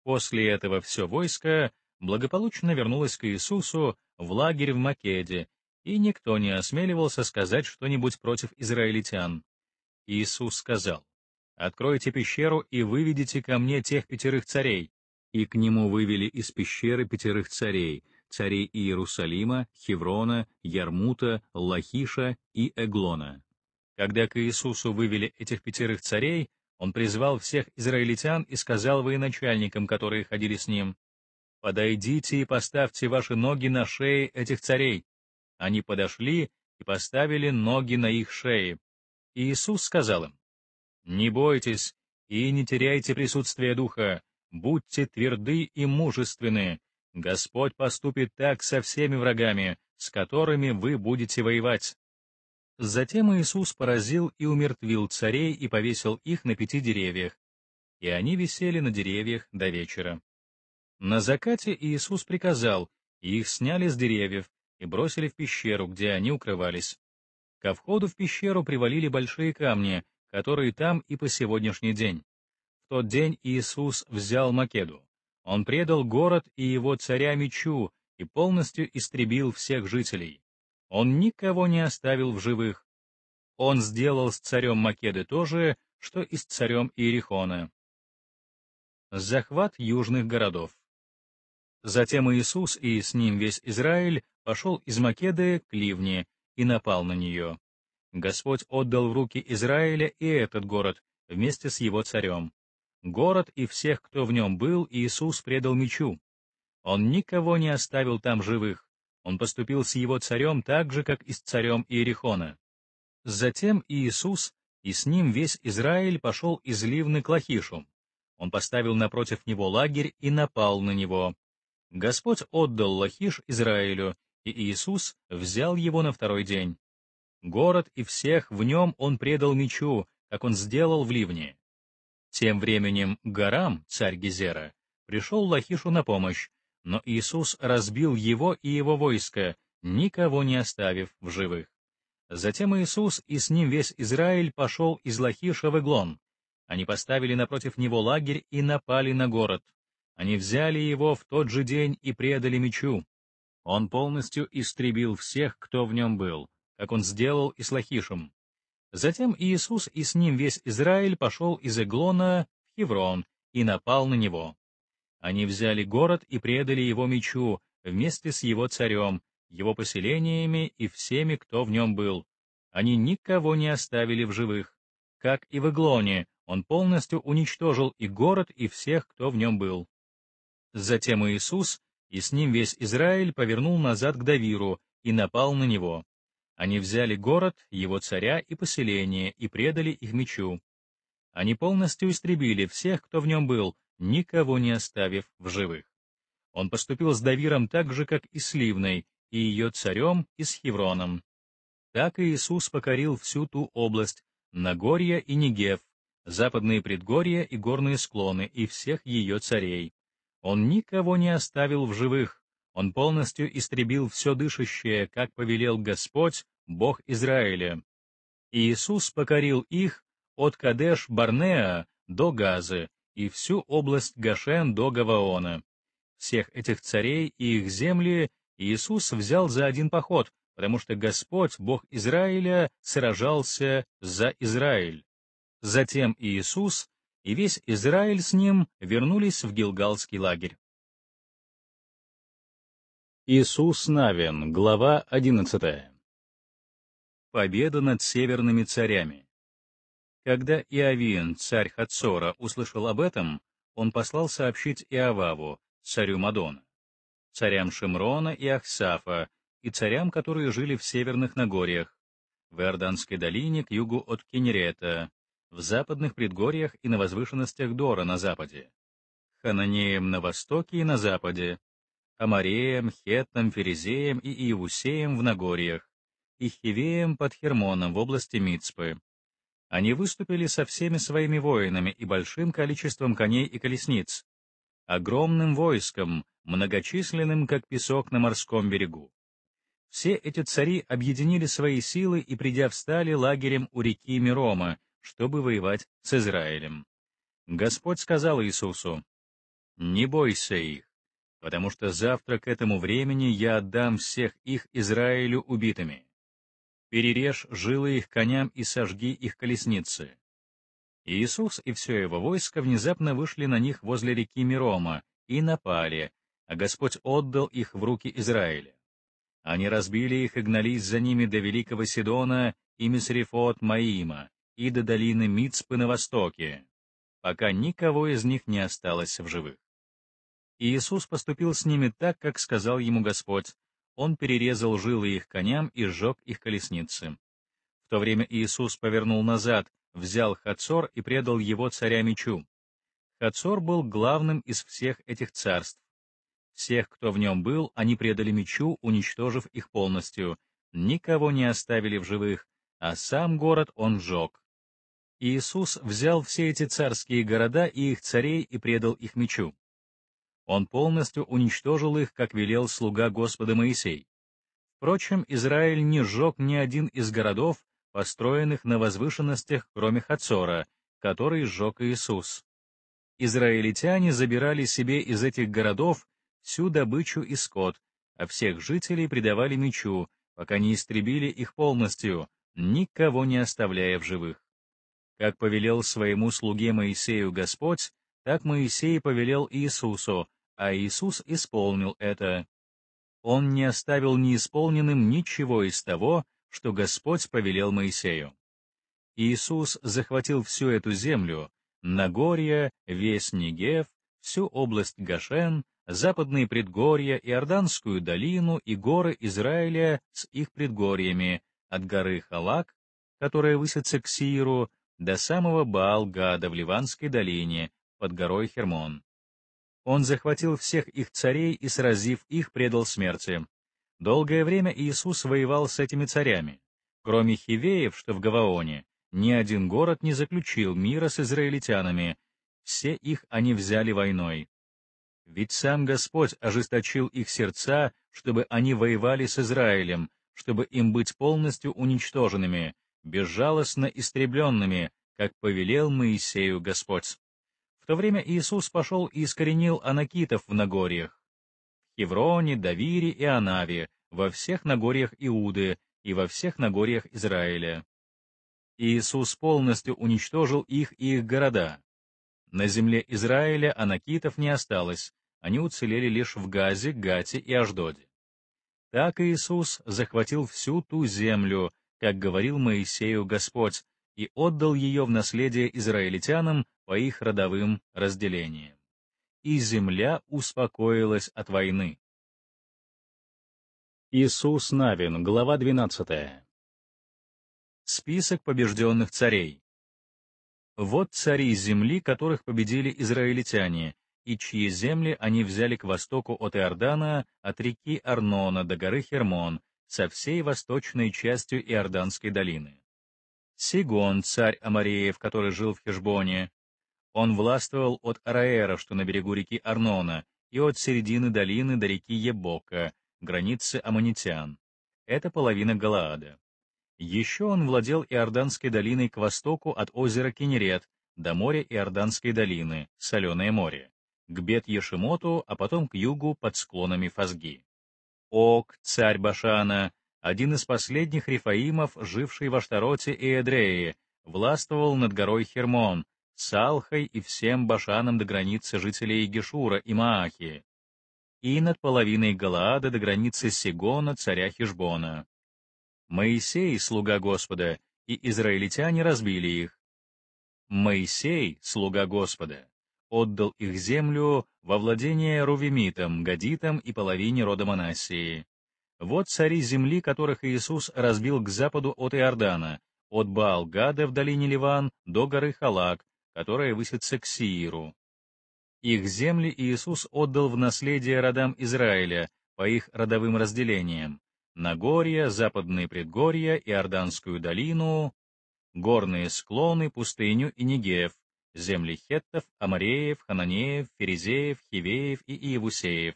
После этого все войско благополучно вернулось к Иисусу в лагерь в Македе и никто не осмеливался сказать что-нибудь против израильтян. Иисус сказал, «Откройте пещеру и выведите ко мне тех пятерых царей». И к нему вывели из пещеры пятерых царей, царей Иерусалима, Хеврона, Ярмута, Лахиша и Эглона. Когда к Иисусу вывели этих пятерых царей, он призвал всех израильтян и сказал военачальникам, которые ходили с ним, «Подойдите и поставьте ваши ноги на шеи этих царей, они подошли и поставили ноги на их шеи. И Иисус сказал им, «Не бойтесь и не теряйте присутствие Духа, будьте тверды и мужественны. Господь поступит так со всеми врагами, с которыми вы будете воевать». Затем Иисус поразил и умертвил царей и повесил их на пяти деревьях, и они висели на деревьях до вечера. На закате Иисус приказал, и их сняли с деревьев, и бросили в пещеру, где они укрывались. Ко входу в пещеру привалили большие камни, которые там и по сегодняшний день. В тот день Иисус взял Македу. Он предал город и его царя мечу и полностью истребил всех жителей. Он никого не оставил в живых. Он сделал с царем Македы то же, что и с царем Иерихона. Захват южных городов. Затем Иисус и с ним весь Израиль пошел из Македы к Ливне и напал на нее. Господь отдал в руки Израиля и этот город, вместе с его царем. Город и всех, кто в нем был, Иисус предал мечу. Он никого не оставил там живых. Он поступил с его царем так же, как и с царем Иерихона. Затем Иисус и с ним весь Израиль пошел из Ливны к Лахишу. Он поставил напротив него лагерь и напал на него. Господь отдал Лахиш Израилю, и Иисус взял его на второй день. Город и всех в нем он предал мечу, как он сделал в Ливне. Тем временем Гарам, царь Гезера, пришел Лахишу на помощь, но Иисус разбил его и его войско, никого не оставив в живых. Затем Иисус и с ним весь Израиль пошел из Лахиша в Иглон. Они поставили напротив него лагерь и напали на город. Они взяли его в тот же день и предали мечу. Он полностью истребил всех, кто в нем был, как он сделал и с Лахишем. Затем Иисус и с ним весь Израиль пошел из Эглона в Хеврон и напал на него. Они взяли город и предали его мечу вместе с его царем, его поселениями и всеми, кто в нем был. Они никого не оставили в живых. Как и в Эглоне, он полностью уничтожил и город, и всех, кто в нем был. Затем Иисус и с ним весь Израиль повернул назад к Давиру и напал на него. Они взяли город, его царя и поселение, и предали их мечу. Они полностью истребили всех, кто в нем был, никого не оставив в живых. Он поступил с Давиром так же, как и с Ливной, и ее царем, и с Хевроном. Так Иисус покорил всю ту область, Нагорье и Негев, западные предгорья и горные склоны, и всех ее царей. Он никого не оставил в живых, он полностью истребил все дышащее, как повелел Господь, Бог Израиля. Иисус покорил их от Кадеш-Барнеа до Газы и всю область Гашен до Гаваона. Всех этих царей и их земли Иисус взял за один поход, потому что Господь, Бог Израиля, сражался за Израиль. Затем Иисус и весь Израиль с ним вернулись в Гилгалский лагерь. Иисус Навин, глава 11. Победа над северными царями. Когда Иовин, царь Хацора, услышал об этом, он послал сообщить Иоваву, царю Мадона, царям Шимрона и Ахсафа, и царям, которые жили в северных Нагорьях, в Иорданской долине к югу от Кенерета, в западных предгорьях и на возвышенностях Дора на западе, Хананеем на востоке и на западе, Амареем, Хетном, Ферезеем и Иевусеем в Нагорьях, и Хивеем под Хермоном в области Мицпы. Они выступили со всеми своими воинами и большим количеством коней и колесниц, огромным войском, многочисленным, как песок на морском берегу. Все эти цари объединили свои силы и, придя, встали лагерем у реки Мирома, чтобы воевать с Израилем. Господь сказал Иисусу, «Не бойся их, потому что завтра к этому времени я отдам всех их Израилю убитыми. Перережь жилы их коням и сожги их колесницы». Иисус и все его войско внезапно вышли на них возле реки Мирома и напали, а Господь отдал их в руки Израиля. Они разбили их и гнались за ними до Великого Сидона и Месрифот Маима, и до долины Мицпы на востоке, пока никого из них не осталось в живых. И Иисус поступил с ними так, как сказал ему Господь. Он перерезал жилы их коням и сжег их колесницы. В то время Иисус повернул назад, взял Хацор и предал его царя мечу. Хацор был главным из всех этих царств. Всех, кто в нем был, они предали мечу, уничтожив их полностью, никого не оставили в живых, а сам город он сжег. Иисус взял все эти царские города и их царей и предал их мечу. Он полностью уничтожил их, как велел слуга Господа Моисей. Впрочем, Израиль не сжег ни один из городов, построенных на возвышенностях, кроме Хацора, который сжег Иисус. Израильтяне забирали себе из этих городов всю добычу и скот, а всех жителей предавали мечу, пока не истребили их полностью, никого не оставляя в живых. Как повелел своему слуге Моисею Господь, так Моисей повелел Иисусу, а Иисус исполнил это. Он не оставил неисполненным ничего из того, что Господь повелел Моисею. Иисус захватил всю эту землю, Нагорье, весь Негев, всю область Гашен, западные предгорья, Иорданскую долину и горы Израиля с их предгорьями, от горы Халак, которая высится к Сиру, до самого Баалгада в Ливанской долине, под горой Хермон. Он захватил всех их царей и, сразив их, предал смерти. Долгое время Иисус воевал с этими царями. Кроме Хивеев, что в Гаваоне, ни один город не заключил мира с израильтянами, все их они взяли войной. Ведь сам Господь ожесточил их сердца, чтобы они воевали с Израилем, чтобы им быть полностью уничтоженными, безжалостно истребленными, как повелел Моисею Господь. В то время Иисус пошел и искоренил анакитов в Нагорьях, в Хевроне, Давире и Анаве, во всех Нагорьях Иуды и во всех Нагорьях Израиля. Иисус полностью уничтожил их и их города. На земле Израиля анакитов не осталось, они уцелели лишь в Газе, Гате и Аждоде. Так Иисус захватил всю ту землю, как говорил Моисею Господь, и отдал ее в наследие израильтянам по их родовым разделениям. И земля успокоилась от войны. Иисус Навин, глава 12. Список побежденных царей. Вот цари земли, которых победили израильтяне, и чьи земли они взяли к востоку от Иордана, от реки Арнона до горы Хермон, со всей восточной частью Иорданской долины. Сигон, царь Амареев, который жил в Хешбоне, он властвовал от Араэра, что на берегу реки Арнона, и от середины долины до реки Ебока, границы Аммонитян. Это половина Галаада. Еще он владел Иорданской долиной к востоку от озера Кенерет до моря Иорданской долины, Соленое море, к Бет-Ешемоту, а потом к югу под склонами Фазги. Ок, царь Башана, один из последних рифаимов, живший в Аштароте и Эдрее, властвовал над горой Хермон, Салхой и всем Башаном до границы жителей Гешура и Маахи, и над половиной Галаада до границы Сигона, царя Хижбона. Моисей, слуга Господа, и израильтяне разбили их. Моисей, слуга Господа, отдал их землю во владение Рувимитам, Гадитам и половине рода Манасии. Вот цари земли, которых Иисус разбил к западу от Иордана, от Баал-Гада в долине Ливан до горы Халак, которая высится к Сииру. Их земли Иисус отдал в наследие родам Израиля по их родовым разделениям. Нагорье, западные предгорья, Иорданскую долину, горные склоны, пустыню и Негев, земли хеттов, амареев, хананеев, ферезеев, хивеев и иевусеев.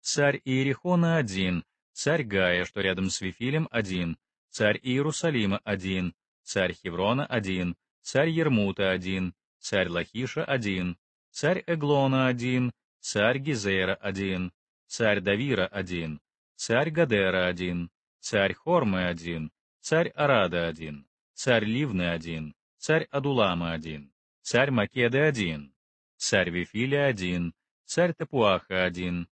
Царь Иерихона один, царь Гая, что рядом с Вифилем один, царь Иерусалима один, царь Хеврона один, царь Ермута один, царь Лахиша один, царь Эглона один, царь Гизера один, царь Давира один, царь Гадера один, царь Хормы один, царь Арада один, царь Ливны один, царь Адулама один, царь Македа один, царь Вифиля один, царь Тапуаха один,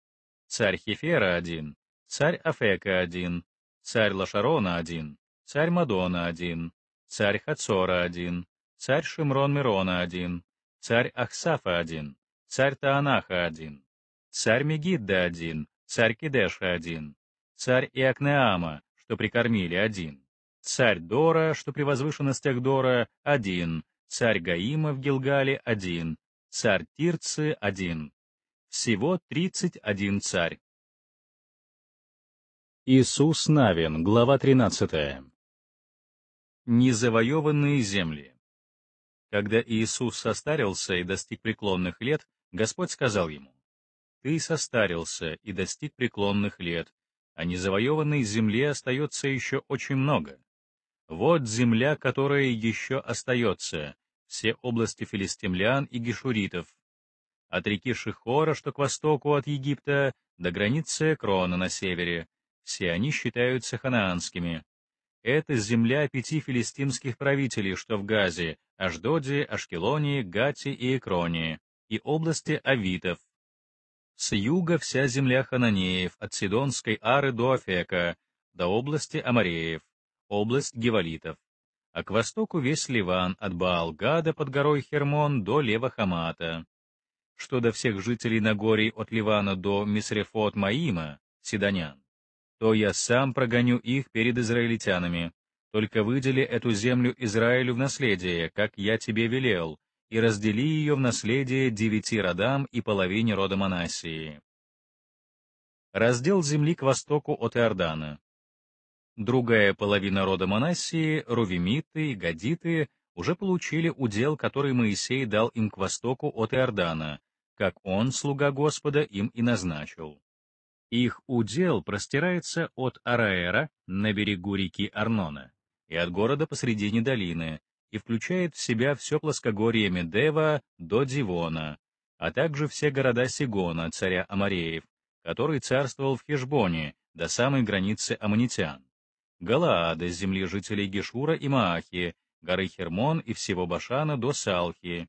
царь Хефера один, царь Афека один, царь Лашарона один, царь Мадона один, царь Хацора один, царь Шимрон Мирона один, царь Ахсафа один, царь Таанаха один, царь Мегидда один, царь Кидеша один, царь Иакнеама, что прикормили один, царь Дора, что при возвышенностях Дора один, царь Гаима в Гилгале – один, царь Тирцы – один. Всего 31 царь. Иисус Навин, глава 13. Незавоеванные земли. Когда Иисус состарился и достиг преклонных лет, Господь сказал ему, «Ты состарился и достиг преклонных лет, а незавоеванной земле остается еще очень много. Вот земля, которая еще остается, все области филистимлян и гешуритов, от реки Шихора, что к востоку от Египта, до границы Крона на севере. Все они считаются ханаанскими. Это земля пяти филистимских правителей, что в Газе, Аждоде, Ашкелонии, Гате и Экроне, и области Авитов. С юга вся земля хананеев, от Сидонской Ары до Афека, до области Амареев область Гевалитов, а к востоку весь Ливан от Баалгада под горой Хермон до Левахамата, Что до всех жителей Нагорий от Ливана до Мисрефот Маима, Сидонян, то я сам прогоню их перед израильтянами, только выдели эту землю Израилю в наследие, как я тебе велел, и раздели ее в наследие девяти родам и половине рода Манасии. Раздел земли к востоку от Иордана. Другая половина рода Манассии, рувимиты и гадиты, уже получили удел, который Моисей дал им к востоку от Иордана, как он, слуга Господа, им и назначил. Их удел простирается от Араэра на берегу реки Арнона и от города посредине долины, и включает в себя все плоскогорье Медева до Дивона, а также все города Сигона, царя Амареев, который царствовал в Хешбоне, до самой границы аммонитян Галаада с земли жителей Гешура и Маахи, горы Хермон и всего Башана до Салхи.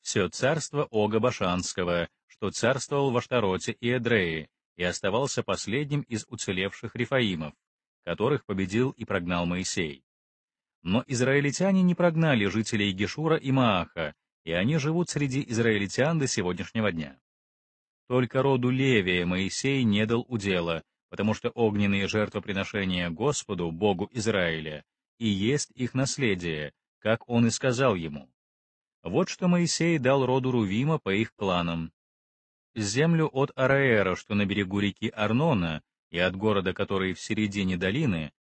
Все царство Ога Башанского, что царствовал в Аштароте и Эдрее, и оставался последним из уцелевших Рифаимов, которых победил и прогнал Моисей. Но израильтяне не прогнали жителей Гешура и Мааха, и они живут среди израильтян до сегодняшнего дня. Только роду Левия Моисей не дал удела, потому что огненные жертвоприношения Господу, Богу Израиля, и есть их наследие, как он и сказал ему. Вот что Моисей дал роду Рувима по их кланам. Землю от Араэра, что на берегу реки Арнона, и от города, который в середине долины,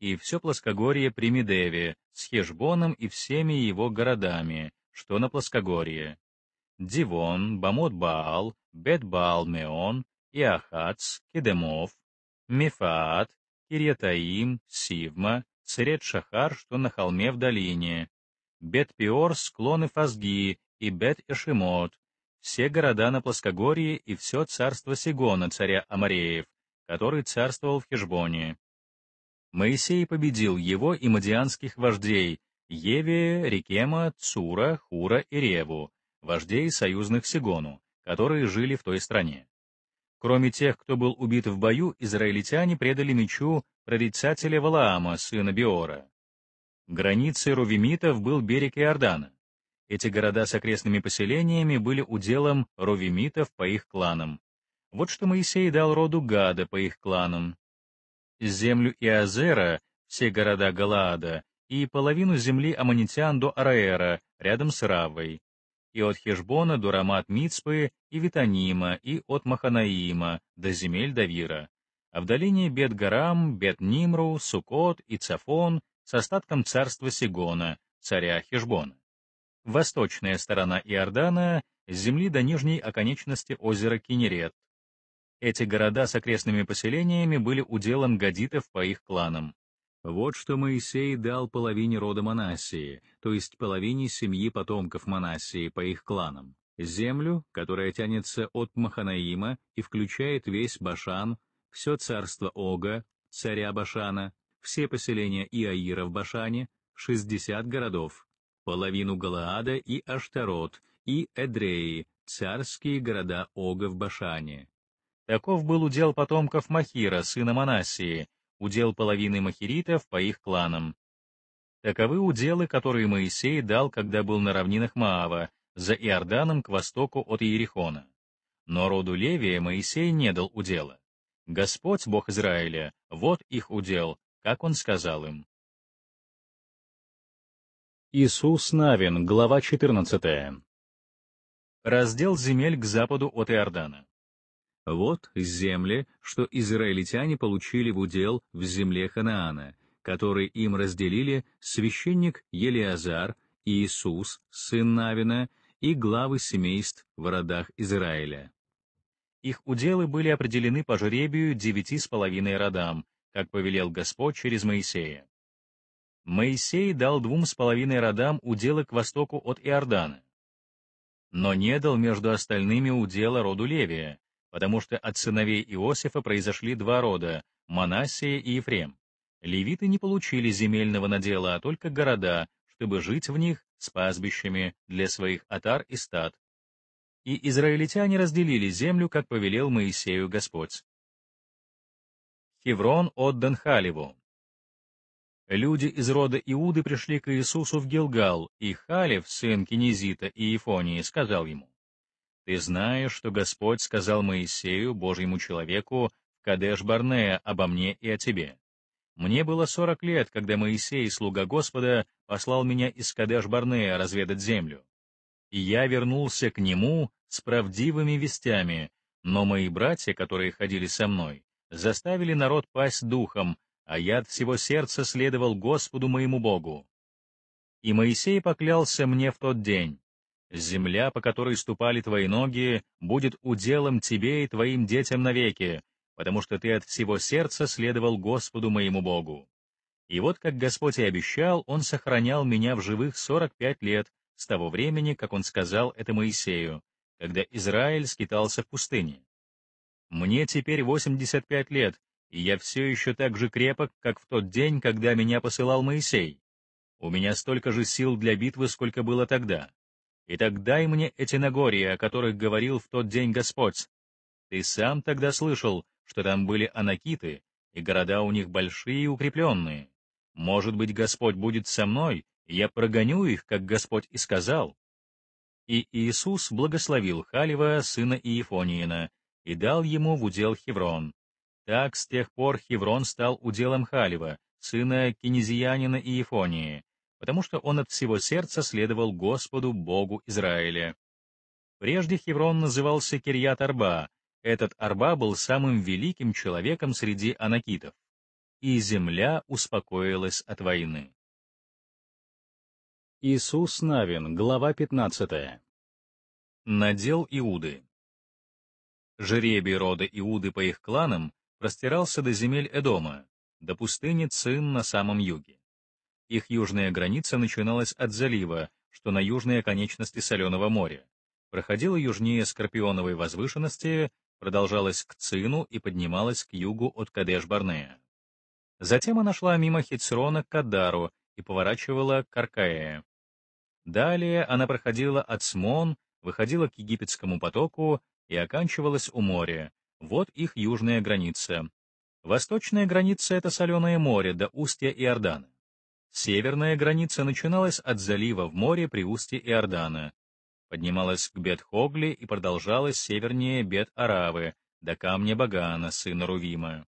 и все плоскогорье при Медеве, с Хешбоном и всеми его городами, что на плоскогорье. Дивон, Бамот-Баал, Бет-Баал-Меон, Иохац, Кедемов, Мефаат, Киретаим, Сивма, Церет-Шахар, что на холме в долине, Бет-Пиор, склоны Фазги и Бет-Эшимот, все города на плоскогорье и все царство Сигона, царя Амареев, который царствовал в Хешбоне. Моисей победил его и мадианских вождей Еве, Рикема, Цура, Хура и Реву, вождей союзных Сигону, которые жили в той стране. Кроме тех, кто был убит в бою, израильтяне предали мечу прорицателя Валаама, сына Биора. Границей рувимитов был берег Иордана. Эти города с окрестными поселениями были уделом рувимитов по их кланам. Вот что Моисей дал роду Гада по их кланам. Землю Иозера, все города Галаада, и половину земли аманитян до Араэра, рядом с Равой и от Хешбона до Рамат Мицпы и Витанима, и от Маханаима до земель Давира, а в долине Бет-Гарам, Бет-Нимру, Сукот и Цафон с остатком царства Сигона, царя Хешбона. Восточная сторона Иордана с земли до нижней оконечности озера Кинерет. Эти города с окрестными поселениями были уделом гадитов по их кланам. Вот что Моисей дал половине рода Манасии, то есть половине семьи потомков Манасии по их кланам. Землю, которая тянется от Маханаима и включает весь Башан, все царство Ога, царя Башана, все поселения Иаира в Башане, 60 городов, половину Галаада и Аштарот, и Эдреи, царские города Ога в Башане. Таков был удел потомков Махира, сына Манасии, удел половины махеритов по их кланам. Таковы уделы, которые Моисей дал, когда был на равнинах Маава, за Иорданом к востоку от Иерихона. Но роду Левия Моисей не дал удела. Господь, Бог Израиля, вот их удел, как он сказал им. Иисус Навин, глава 14. Раздел земель к западу от Иордана. Вот земли, что израильтяне получили в удел в земле Ханаана, которые им разделили священник Елиазар, Иисус, сын Навина, и главы семейств в родах Израиля. Их уделы были определены по жребию девяти с половиной родам, как повелел Господь через Моисея. Моисей дал двум с половиной родам уделы к востоку от Иордана, но не дал между остальными удела роду Левия, потому что от сыновей Иосифа произошли два рода — Манасия и Ефрем. Левиты не получили земельного надела, а только города, чтобы жить в них с пастбищами для своих отар и стад. И израильтяне разделили землю, как повелел Моисею Господь. Хеврон отдан Халеву. Люди из рода Иуды пришли к Иисусу в Гилгал, и Халев, сын Кенезита и Ифонии, сказал ему, ты знаешь, что Господь сказал Моисею, Божьему человеку, в Кадеш-Барнея обо мне и о тебе. Мне было сорок лет, когда Моисей, слуга Господа, послал меня из Кадеш-Барнея разведать землю. И я вернулся к нему с правдивыми вестями, но мои братья, которые ходили со мной, заставили народ пасть духом, а я от всего сердца следовал Господу моему Богу. И Моисей поклялся мне в тот день, Земля, по которой ступали твои ноги, будет уделом тебе и твоим детям навеки, потому что ты от всего сердца следовал Господу моему Богу. И вот, как Господь и обещал, Он сохранял меня в живых сорок пять лет, с того времени, как Он сказал это Моисею, когда Израиль скитался в пустыне. Мне теперь восемьдесят пять лет, и я все еще так же крепок, как в тот день, когда меня посылал Моисей. У меня столько же сил для битвы, сколько было тогда. И Итак, дай мне эти Нагория, о которых говорил в тот день Господь. Ты сам тогда слышал, что там были анакиты, и города у них большие и укрепленные. Может быть, Господь будет со мной, и я прогоню их, как Господь и сказал. И Иисус благословил Халива, сына Иефониина, и дал ему в удел Хеврон. Так с тех пор Хеврон стал уделом Халива, сына кинезиянина Иефонии, потому что он от всего сердца следовал Господу Богу Израиля. Прежде Хеврон назывался Кирьят-Арба, этот Арба был самым великим человеком среди анакитов, и земля успокоилась от войны. Иисус Навин, глава 15. Надел Иуды. Жребий рода Иуды по их кланам простирался до земель Эдома, до пустыни Цин на самом юге. Их южная граница начиналась от залива, что на южной оконечности Соленого моря, проходила южнее Скорпионовой возвышенности, продолжалась к Цину и поднималась к югу от Кадеш-Барнея. Затем она шла мимо Хицрона к Кадару и поворачивала к Аркае. Далее она проходила от Смон, выходила к египетскому потоку и оканчивалась у моря. Вот их южная граница. Восточная граница — это Соленое море до устья Иордана. Северная граница начиналась от залива в море при устье Иордана, поднималась к Бет-Хогли и продолжалась севернее Бет-Аравы, до камня Багана, сына Рувима.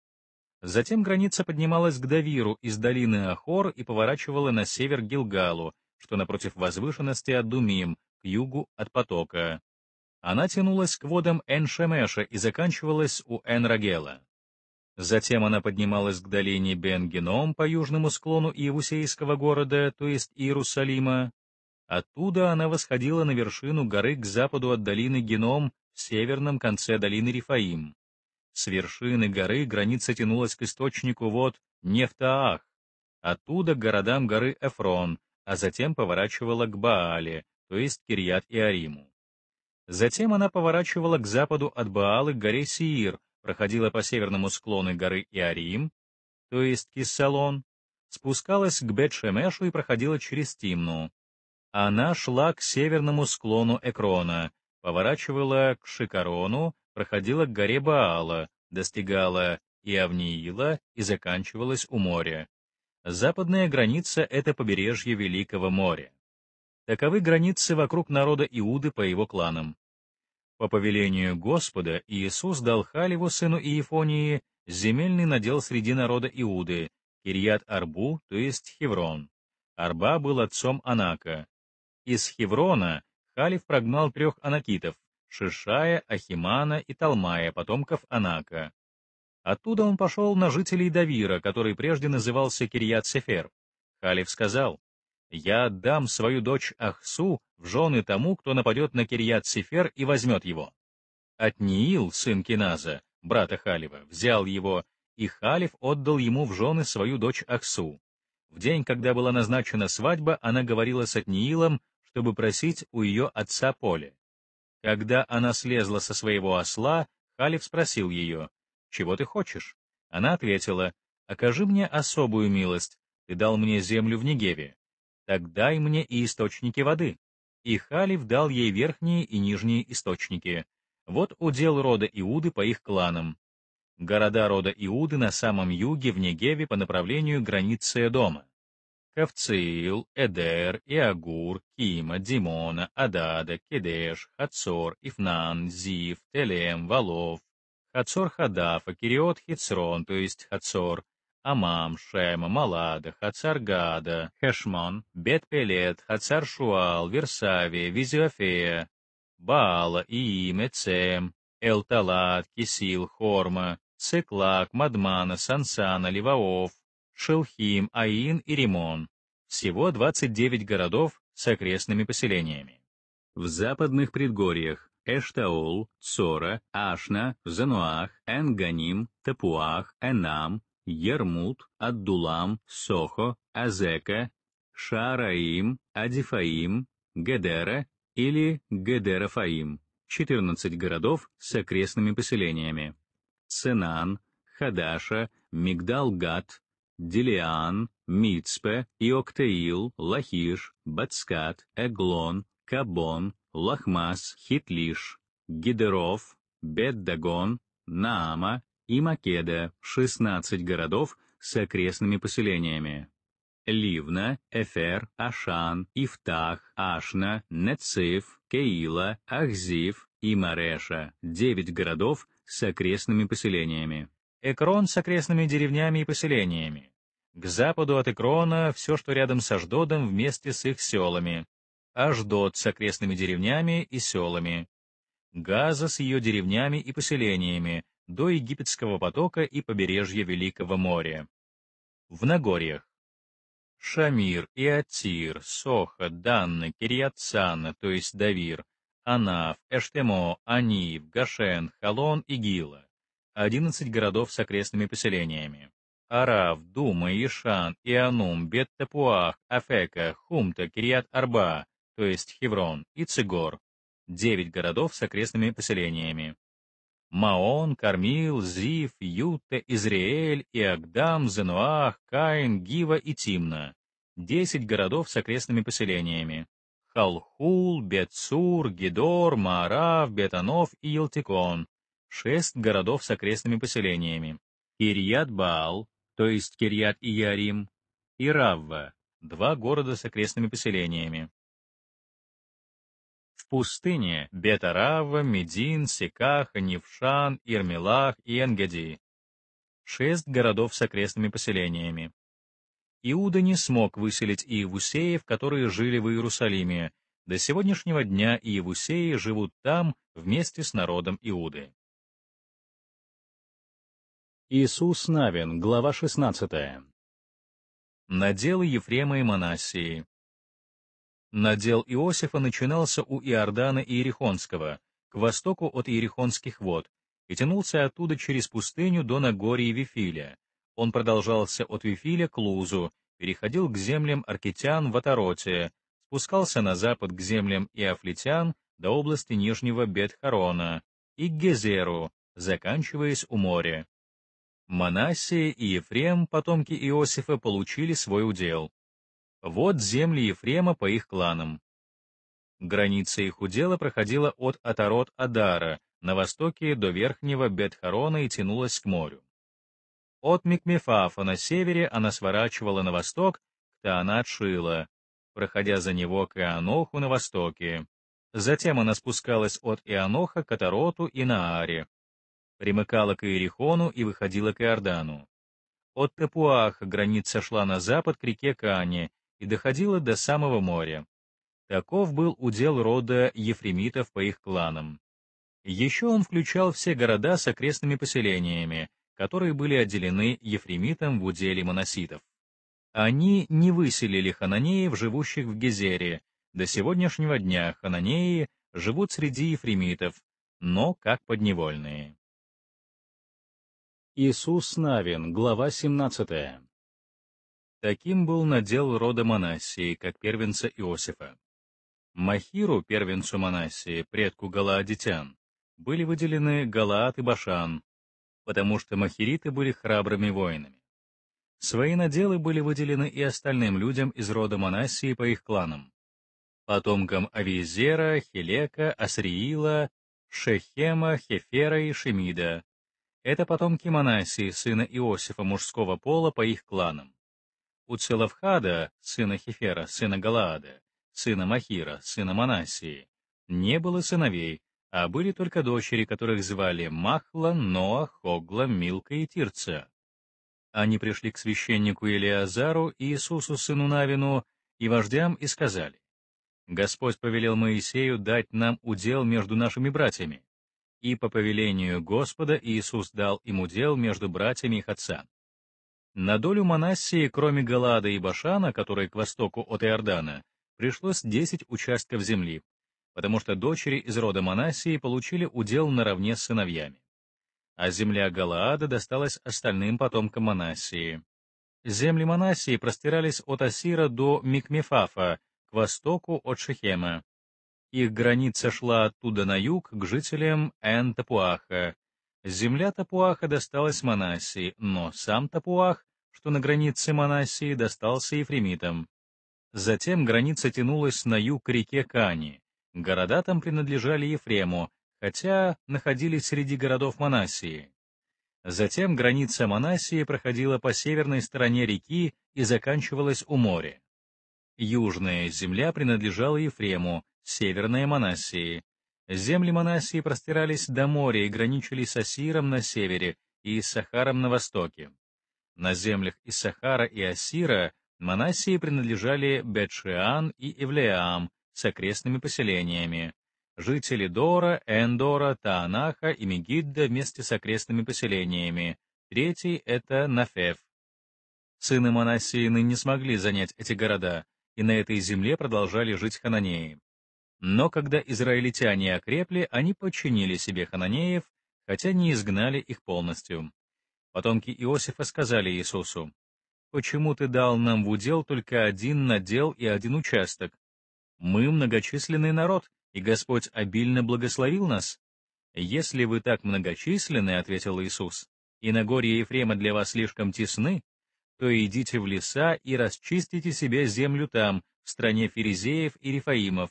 Затем граница поднималась к Давиру из долины Ахор и поворачивала на север Гилгалу, что напротив возвышенности от Думим, к югу от потока. Она тянулась к водам Эн-Шемеша и заканчивалась у Эн-Рагела. Затем она поднималась к долине Бенгеном по южному склону Иевусейского города, то есть Иерусалима. Оттуда она восходила на вершину горы к западу от долины Геном в северном конце долины Рифаим. С вершины горы граница тянулась к источнику вод Нефтаах, оттуда к городам горы Эфрон, а затем поворачивала к Баале, то есть Кирьят и Ариму. Затем она поворачивала к западу от Баалы к горе Сиир, проходила по северному склону горы Иарим, то есть Киссалон, спускалась к Бет-Шемешу и проходила через Тимну. Она шла к северному склону Экрона, поворачивала к Шикарону, проходила к горе Баала, достигала Иавниила и заканчивалась у моря. Западная граница — это побережье Великого моря. Таковы границы вокруг народа Иуды по его кланам. По повелению Господа Иисус дал Халеву, сыну Иефонии, земельный надел среди народа Иуды, Кирьят-Арбу, то есть Хеврон. Арба был отцом Анака. Из Хеврона Халев прогнал трех анакитов, Шишая, Ахимана и Талмая, потомков Анака. Оттуда он пошел на жителей Давира, который прежде назывался Кирьят-Сефер. Халев сказал, я отдам свою дочь Ахсу в жены тому, кто нападет на Кирьят Сефер и возьмет его. Отниил, сын Киназа, брата Халива, взял его, и Халиф отдал ему в жены свою дочь Ахсу. В день, когда была назначена свадьба, она говорила с Отниилом, чтобы просить у ее отца поле. Когда она слезла со своего осла, Халиф спросил ее, «Чего ты хочешь?» Она ответила, «Окажи мне особую милость, ты дал мне землю в Негеве, Тогда и мне и источники воды. И Халиф дал ей верхние и нижние источники. Вот удел рода Иуды по их кланам. Города рода Иуды на самом юге в Негеве по направлению границы дома. Кавциил, Эдер, Иагур, Кима, Димона, Адада, Кедеш, Хацор, Ифнан, Зив, Телем, Валов, Хацор Хадафа, Кириот Хицрон, то есть Хацор, Амам, Шема, Малада, Хацаргада, Хешмон, Бет-Пелет, хацар Версавия, Визиофея, Баала, Ииме, Цем, Элталат, Кисил, Хорма, Циклак, Мадмана, Сансана, Леваов, Шелхим, Аин и Римон. Всего 29 городов с окрестными поселениями. В западных предгорьях Эштаул, Цора, Ашна, Зануах, Энганим, Тапуах, Энам, Ермут, Аддулам, Сохо, Азека, Шараим, Адифаим, Гедера или Гедерафаим, 14 городов с окрестными поселениями. Ценан, Хадаша, Мигдалгат, Делиан, Мицпе, Иоктеил, Лахиш, Бацкат, Эглон, Кабон, Лахмас, Хитлиш, Гидеров, Беддагон, Наама, и Македа, 16 городов с окрестными поселениями. Ливна, Эфер, Ашан, Ифтах, Ашна, Нециф, Кеила, Ахзив и Мареша, 9 городов с окрестными поселениями. Экрон с окрестными деревнями и поселениями. К западу от Экрона все, что рядом с Аждодом вместе с их селами. Аждод с окрестными деревнями и селами. Газа с ее деревнями и поселениями, до Египетского потока и побережья Великого моря. В Нагорьях. Шамир, Иатир, Соха, Данна, Кирьяцана, то есть Давир, Анаф, Эштемо, Анив, Гашен, Халон и Гила. 11 городов с окрестными поселениями. Арав, Дума, Ишан, Ианум, Бет-Тапуах, Афека, Хумта, Кириат-Арба, то есть Хеврон, и Цигор. 9 городов с окрестными поселениями. Маон, Кармил, Зив, Юта, Изриэль, Иагдам, Зенуах, Каин, Гива и Тимна. Десять городов с окрестными поселениями. Халхул, Бетсур, Гидор, Маарав, Бетанов и Елтикон. Шесть городов с окрестными поселениями. Кирьят-Баал, то есть Кирьят и Ярим, и Равва, два города с окрестными поселениями в пустыне Бетарава, Медин, Секах, Невшан, Ирмелах и Энгади. Шесть городов с окрестными поселениями. Иуда не смог выселить иевусеев, которые жили в Иерусалиме. До сегодняшнего дня иевусеи живут там вместе с народом Иуды. Иисус Навин, глава 16. Наделы Ефрема и Манасии, Надел Иосифа начинался у Иордана Иерихонского, к востоку от Иерихонских вод, и тянулся оттуда через пустыню до Нагории Вифиля. Он продолжался от Вифиля к Лузу, переходил к землям Аркетян в Атароте, спускался на запад к землям Иофлетян до области Нижнего Бетхарона и к Гезеру, заканчиваясь у моря. Манасия и Ефрем, потомки Иосифа, получили свой удел. Вот земли Ефрема по их кланам. Граница их удела проходила от Атарот-Адара на востоке до верхнего Бетхарона и тянулась к морю. От Микмефафа на севере она сворачивала на восток к Таанат-Шила, проходя за него к Ианоху на востоке. Затем она спускалась от Ианоха к Атароту и Нааре, примыкала к Иерихону и выходила к Иордану. От Тепуаха граница шла на запад к реке Кане и доходила до самого моря. Таков был удел рода ефремитов по их кланам. Еще он включал все города с окрестными поселениями, которые были отделены ефремитом в уделе моноситов. Они не выселили хананеев, живущих в Гезере. До сегодняшнего дня хананеи живут среди ефремитов, но как подневольные. Иисус Навин, глава 17. Таким был надел рода Манассии, как первенца Иосифа. Махиру, первенцу Манассии, предку галаадитян, были выделены Галаад и Башан, потому что махириты были храбрыми воинами. Свои наделы были выделены и остальным людям из рода Манассии по их кланам. Потомкам Авизера, Хелека, Асриила, Шехема, Хефера и Шемида. Это потомки Манассии, сына Иосифа мужского пола по их кланам у Целовхада, сына Хефера, сына Галаада, сына Махира, сына Манасии, не было сыновей, а были только дочери, которых звали Махла, Ноа, Хогла, Милка и Тирца. Они пришли к священнику Илиазару и Иисусу, сыну Навину, и вождям, и сказали, «Господь повелел Моисею дать нам удел между нашими братьями» и по повелению Господа Иисус дал им удел между братьями их отца. На долю Манассии, кроме Галаада и Башана, которые к востоку от Иордана, пришлось 10 участков земли, потому что дочери из рода Манассии получили удел наравне с сыновьями. А земля Галаада досталась остальным потомкам Манассии. Земли Манассии простирались от Асира до Микмефафа, к востоку от Шехема. Их граница шла оттуда на юг к жителям эн Земля Тапуаха досталась Манассии, но сам Тапуах, что на границе Манассии, достался ефремитам. Затем граница тянулась на юг к реке Кани. Города там принадлежали Ефрему, хотя находились среди городов Манассии. Затем граница Манассии проходила по северной стороне реки и заканчивалась у моря. Южная земля принадлежала Ефрему, северная Манассии. Земли Манасии простирались до моря и граничили с Асиром на севере и с Сахаром на востоке. На землях из Сахара и Асира Манасии принадлежали Бетшиан и Евлеам с окрестными поселениями, жители Дора, Эндора, Таанаха и Мегидда вместе с окрестными поселениями, третий — это Нафев. Сыны Манасии не смогли занять эти города, и на этой земле продолжали жить хананеи. Но когда израильтяне окрепли, они подчинили себе хананеев, хотя не изгнали их полностью. Потомки Иосифа сказали Иисусу, «Почему ты дал нам в удел только один надел и один участок? Мы многочисленный народ, и Господь обильно благословил нас». «Если вы так многочисленны, — ответил Иисус, — и на горе Ефрема для вас слишком тесны, то идите в леса и расчистите себе землю там, в стране ферезеев и рифаимов,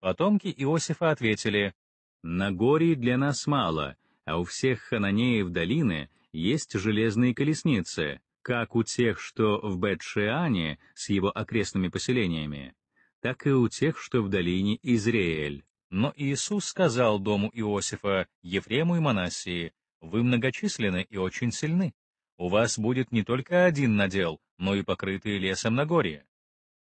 Потомки Иосифа ответили, «Нагорий для нас мало, а у всех хананеев долины есть железные колесницы, как у тех, что в Бетшиане с его окрестными поселениями, так и у тех, что в долине Изреэль». Но Иисус сказал дому Иосифа, Ефрему и Манасии, «Вы многочисленны и очень сильны. У вас будет не только один надел, но и покрытые лесом на горе.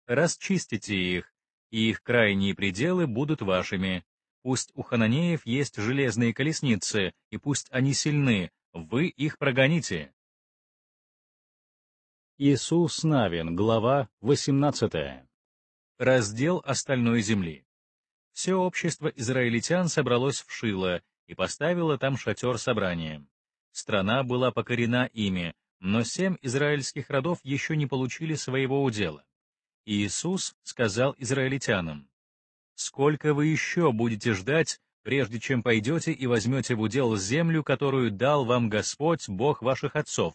Расчистите их, и их крайние пределы будут вашими. Пусть у хананеев есть железные колесницы, и пусть они сильны, вы их прогоните. Иисус Навин, глава 18. Раздел остальной земли. Все общество израильтян собралось в Шило и поставило там шатер собранием. Страна была покорена ими, но семь израильских родов еще не получили своего удела. Иисус сказал израильтянам, «Сколько вы еще будете ждать, прежде чем пойдете и возьмете в удел землю, которую дал вам Господь, Бог ваших отцов?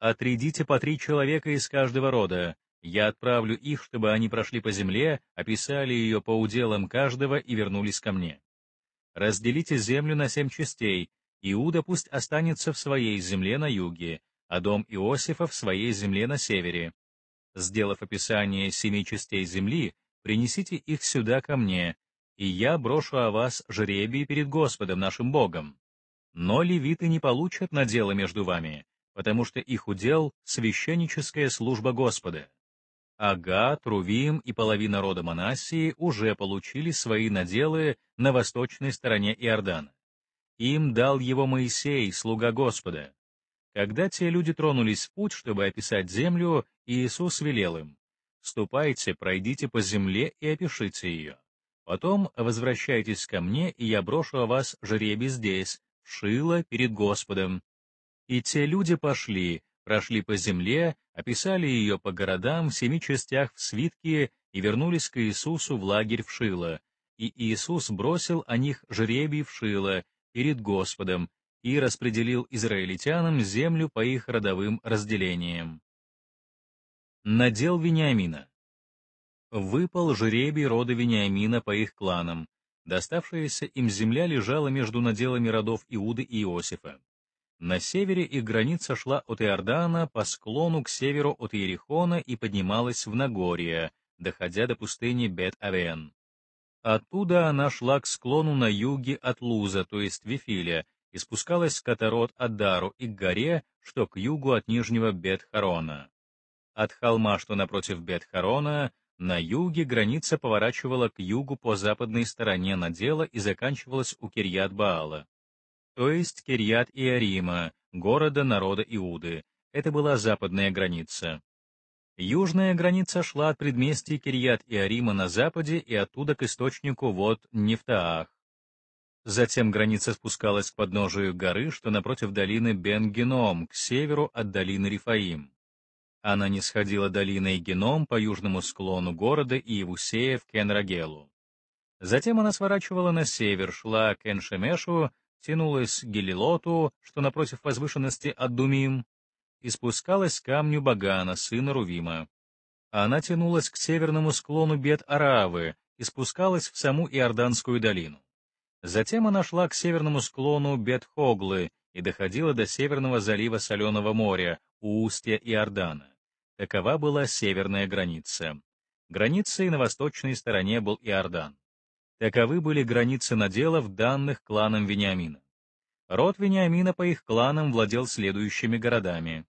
Отрядите по три человека из каждого рода, я отправлю их, чтобы они прошли по земле, описали ее по уделам каждого и вернулись ко мне. Разделите землю на семь частей, Иуда пусть останется в своей земле на юге, а дом Иосифа в своей земле на севере, Сделав описание семи частей земли, принесите их сюда ко мне, и я брошу о вас жребий перед Господом нашим Богом. Но левиты не получат надела между вами, потому что их удел — священническая служба Господа. Ага, Трувим и половина рода Манасии уже получили свои наделы на восточной стороне Иордана. Им дал его Моисей, слуга Господа, когда те люди тронулись в путь, чтобы описать землю, Иисус велел им, «Ступайте, пройдите по земле и опишите ее. Потом возвращайтесь ко мне, и я брошу о вас жребий здесь, в Шило перед Господом». И те люди пошли, прошли по земле, описали ее по городам в семи частях в свитке и вернулись к Иисусу в лагерь в Шило. И Иисус бросил о них жребий в Шило перед Господом, и распределил израильтянам землю по их родовым разделениям. Надел Вениамина. Выпал жребий рода Вениамина по их кланам. Доставшаяся им земля лежала между наделами родов Иуды и Иосифа. На севере их граница шла от Иордана по склону к северу от Иерихона и поднималась в Нагорье, доходя до пустыни Бет-Авен. Оттуда она шла к склону на юге от Луза, то есть Вифиля, и спускалась к Катарот-Адару и к горе, что к югу от нижнего Бет-Харона. От холма, что напротив Бет-Харона, на юге граница поворачивала к югу по западной стороне надела и заканчивалась у Кирьят-Баала, то есть Кирьят-Иарима, города народа Иуды. Это была западная граница. Южная граница шла от предместий Кирьят-Иарима на западе и оттуда к источнику вод Нефтаах, Затем граница спускалась к подножию горы, что напротив долины Бен-Геном, к северу от долины Рифаим. Она не сходила долиной Геном по южному склону города и Евусея в Кенрагелу. Затем она сворачивала на север, шла к Эншемешу, тянулась к Гелилоту, что напротив возвышенности Аддумим, и спускалась к камню Багана, сына Рувима. Она тянулась к северному склону Бет-Аравы и спускалась в саму Иорданскую долину. Затем она шла к северному склону Бетхоглы и доходила до северного залива Соленого моря у устья Иордана. Такова была северная граница. Границей на восточной стороне был Иордан. Таковы были границы наделов, данных кланом Вениамина. Род Вениамина по их кланам владел следующими городами.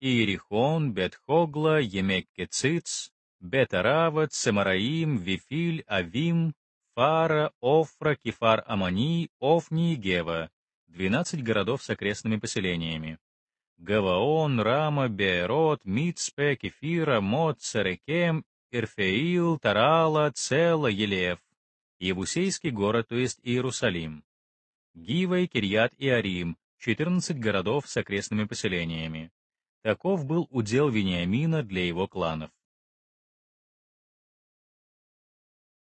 Иерихон, Бетхогла, Емеккецитс, Бетарава, Цемараим, Вифиль, Авим, Фара, Офра, Кефар, Амани, Офни и Гева, 12 городов с окрестными поселениями. Гаваон, Рама, Беерот, Мицпе, Кефира, Мот, Царекем, Ирфеил, Тарала, Цела, Елев, Евусейский город, то есть Иерусалим, Гива и Кирьят и Арим, 14 городов с окрестными поселениями. Таков был удел Вениамина для его кланов.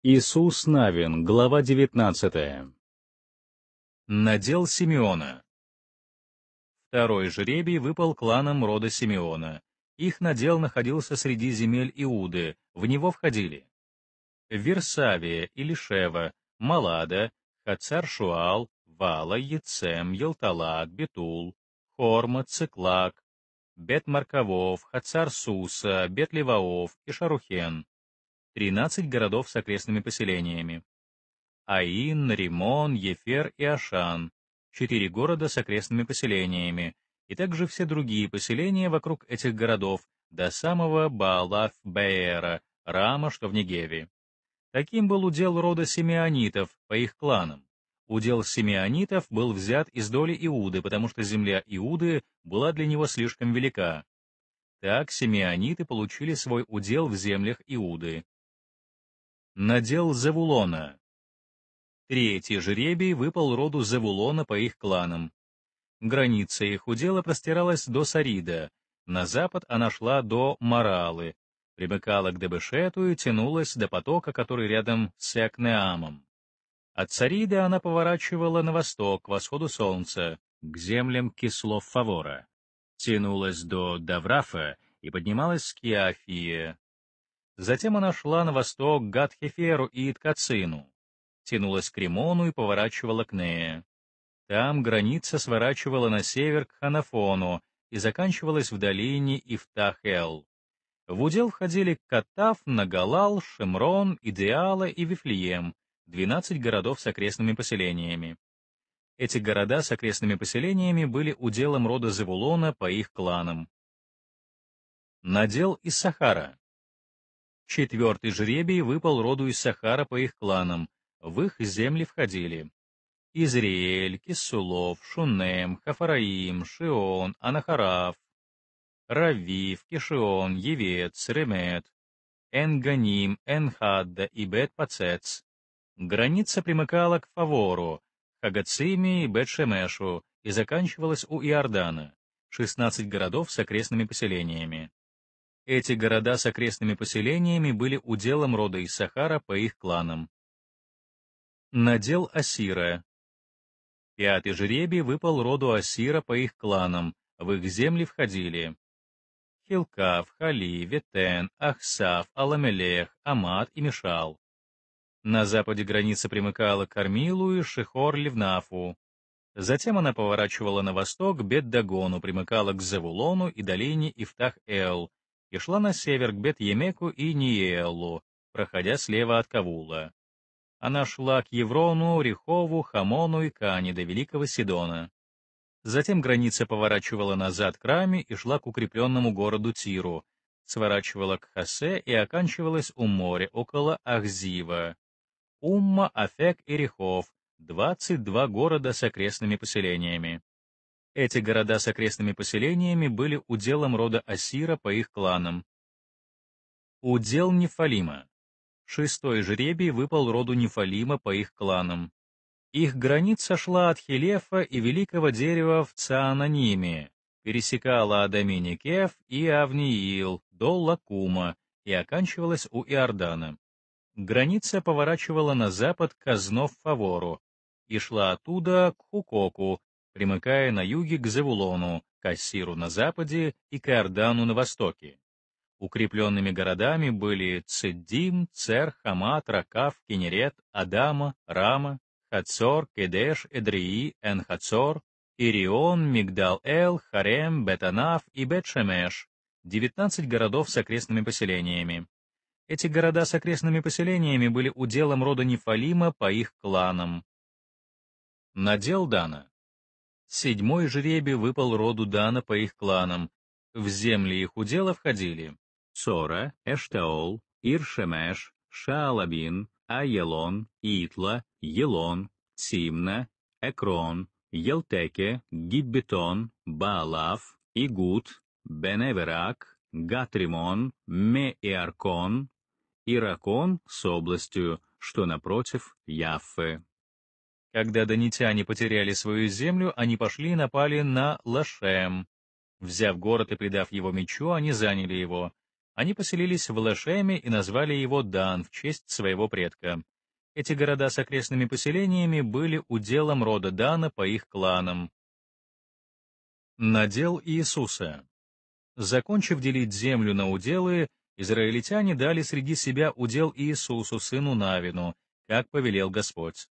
Иисус Навин, глава 19. Надел Симеона. Второй жребий выпал кланом рода Симеона. Их надел находился среди земель Иуды, в него входили Версавия, Илишева, Малада, Хацаршуал, шуал Вала, Яцем, Елталак, Бетул, Хорма, Циклак, Бет-Марковов, Хацар-Суса, Бет-Леваов и Шарухен, 13 городов с окрестными поселениями. Аин, Римон, Ефер и Ашан, четыре города с окрестными поселениями, и также все другие поселения вокруг этих городов, до самого Баалаф-Беэра, Рама, что в Негеве. Таким был удел рода семианитов по их кланам. Удел семианитов был взят из доли Иуды, потому что земля Иуды была для него слишком велика. Так семианиты получили свой удел в землях Иуды, надел Завулона. Третий жребий выпал роду Завулона по их кланам. Граница их удела простиралась до Сарида, на запад она шла до Маралы, примыкала к Дебешету и тянулась до потока, который рядом с Экнеамом. От Сарида она поворачивала на восток, к восходу солнца, к землям Кислов-Фавора, тянулась до Даврафа и поднималась к Киафии, Затем она шла на восток к Гадхеферу и Ткацину, тянулась к Римону и поворачивала к Нее. Там граница сворачивала на север к Ханафону и заканчивалась в долине Ифтахел. В удел входили Катав, Нагалал, Шемрон, Идеала и Вифлеем, 12 городов с окрестными поселениями. Эти города с окрестными поселениями были уделом рода Завулона по их кланам. Надел из Сахара. Четвертый жребий выпал роду из Сахара по их кланам. В их земли входили Изриэль, Кисулов, Шунем, Хафараим, Шион, Анахараф, Равив, Кишион, Евец, Ремет, Энганим, Энхадда и Бет-Пацец. Граница примыкала к Фавору, Хагациме и Бет-Шемешу и заканчивалась у Иордана, 16 городов с окрестными поселениями. Эти города с окрестными поселениями были уделом рода Исахара по их кланам. Надел Асира. Пятый жребий выпал роду Асира по их кланам, в их земли входили Хилкав, Хали, Ветен, Ахсав, Аламелех, Амат и Мишал. На западе граница примыкала к Армилу и шихор Ливнафу. Затем она поворачивала на восток, Бет-Дагону, примыкала к Завулону и долине Ифтах-Эл, и шла на север к Бет-Емеку и Ниелу, проходя слева от Кавула. Она шла к Еврону, Рихову, Хамону и Кане до Великого Сидона. Затем граница поворачивала назад к Раме и шла к укрепленному городу Тиру, сворачивала к Хосе и оканчивалась у моря около Ахзива. Умма, Афек и Рихов — 22 города с окрестными поселениями. Эти города с окрестными поселениями были уделом рода Асира по их кланам. Удел Нефалима. Шестой жребий выпал роду Нефалима по их кланам. Их граница шла от Хилефа и Великого дерева в Цаананиме, пересекала Адаминикеф и Авниил до Лакума и оканчивалась у Иордана. Граница поворачивала на запад к Казнов-Фавору и шла оттуда к Хукоку, примыкая на юге к Завулону, Кассиру на западе и Кардану на востоке. Укрепленными городами были Цеддим, Цер, Хамат, Ракав, Кенерет, Адама, Рама, Хацор, Кедеш, Эдрии, Энхацор, Ирион, Мигдал-Эл, Харем, Бетанаф и Бетшемеш. шемеш 19 городов с окрестными поселениями. Эти города с окрестными поселениями были уделом рода Нефалима по их кланам. Надел Дана Седьмой жребий выпал роду Дана по их кланам. В земли их удела входили Сора, Эштаол, Иршемеш, Шаалабин, Айелон, Итла, Елон, Тимна, Экрон, Елтеке, Гиббетон, Баалав, Игут, Беневерак, Гатримон, Меиаркон, Иракон с областью, что напротив Яффы. Когда донитяне потеряли свою землю, они пошли и напали на Лашем. Взяв город и придав его мечу, они заняли его. Они поселились в Лашеме и назвали его Дан в честь своего предка. Эти города с окрестными поселениями были уделом рода Дана по их кланам. Надел Иисуса Закончив делить землю на уделы, израильтяне дали среди себя удел Иисусу, сыну Навину, как повелел Господь.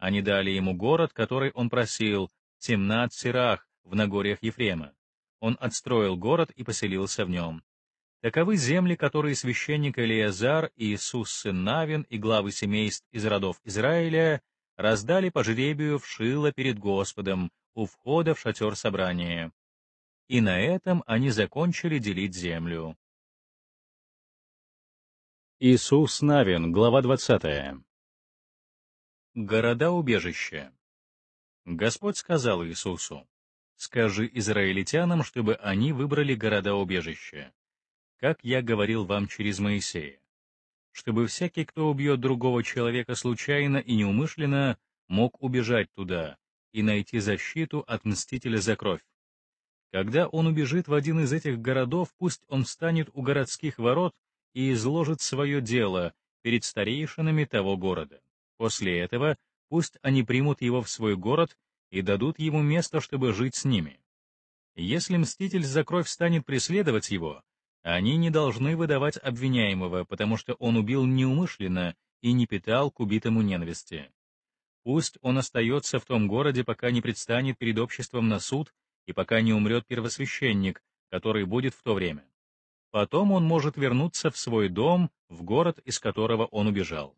Они дали ему город, который он просил, Темнат Сирах, в Нагорьях Ефрема. Он отстроил город и поселился в нем. Таковы земли, которые священник Элиазар и Иисус сын Навин и главы семейств из родов Израиля раздали по жребию в Шило перед Господом у входа в шатер собрания. И на этом они закончили делить землю. Иисус Навин, глава 20. Города-убежища. Господь сказал Иисусу, «Скажи израильтянам, чтобы они выбрали города-убежища, как я говорил вам через Моисея, чтобы всякий, кто убьет другого человека случайно и неумышленно, мог убежать туда и найти защиту от мстителя за кровь. Когда он убежит в один из этих городов, пусть он встанет у городских ворот и изложит свое дело перед старейшинами того города. После этого пусть они примут его в свой город и дадут ему место, чтобы жить с ними. Если Мститель за кровь станет преследовать его, они не должны выдавать обвиняемого, потому что он убил неумышленно и не питал к убитому ненависти. Пусть он остается в том городе, пока не предстанет перед обществом на суд и пока не умрет первосвященник, который будет в то время. Потом он может вернуться в свой дом, в город, из которого он убежал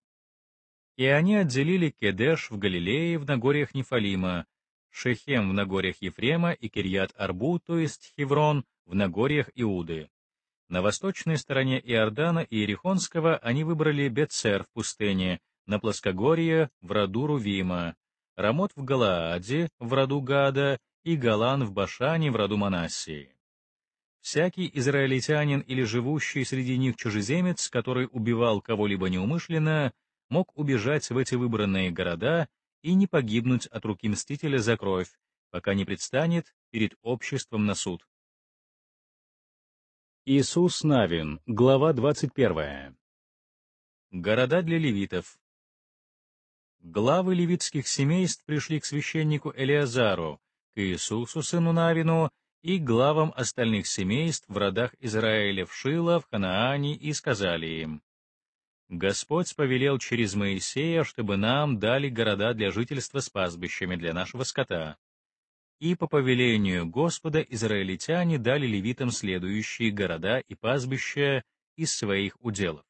и они отделили Кедеш в Галилее в Нагорьях Нефалима, Шехем в Нагорьях Ефрема и Кирьят-Арбу, то есть Хеврон, в Нагорьях Иуды. На восточной стороне Иордана и Иерихонского они выбрали Бецер в пустыне, на плоскогорье в роду Рувима, Рамот в Галааде в роду Гада и Галан в Башане в роду Манасии. Всякий израильтянин или живущий среди них чужеземец, который убивал кого-либо неумышленно, мог убежать в эти выбранные города и не погибнуть от руки мстителя за кровь, пока не предстанет перед обществом на суд. Иисус Навин, глава 21. Города для левитов. Главы левитских семейств пришли к священнику Элиазару, к Иисусу, сыну Навину, и главам остальных семейств в родах Израиля в Шила, в Ханаане, и сказали им, Господь повелел через Моисея, чтобы нам дали города для жительства с пастбищами для нашего скота. И по повелению Господа израильтяне дали левитам следующие города и пастбища из своих уделов.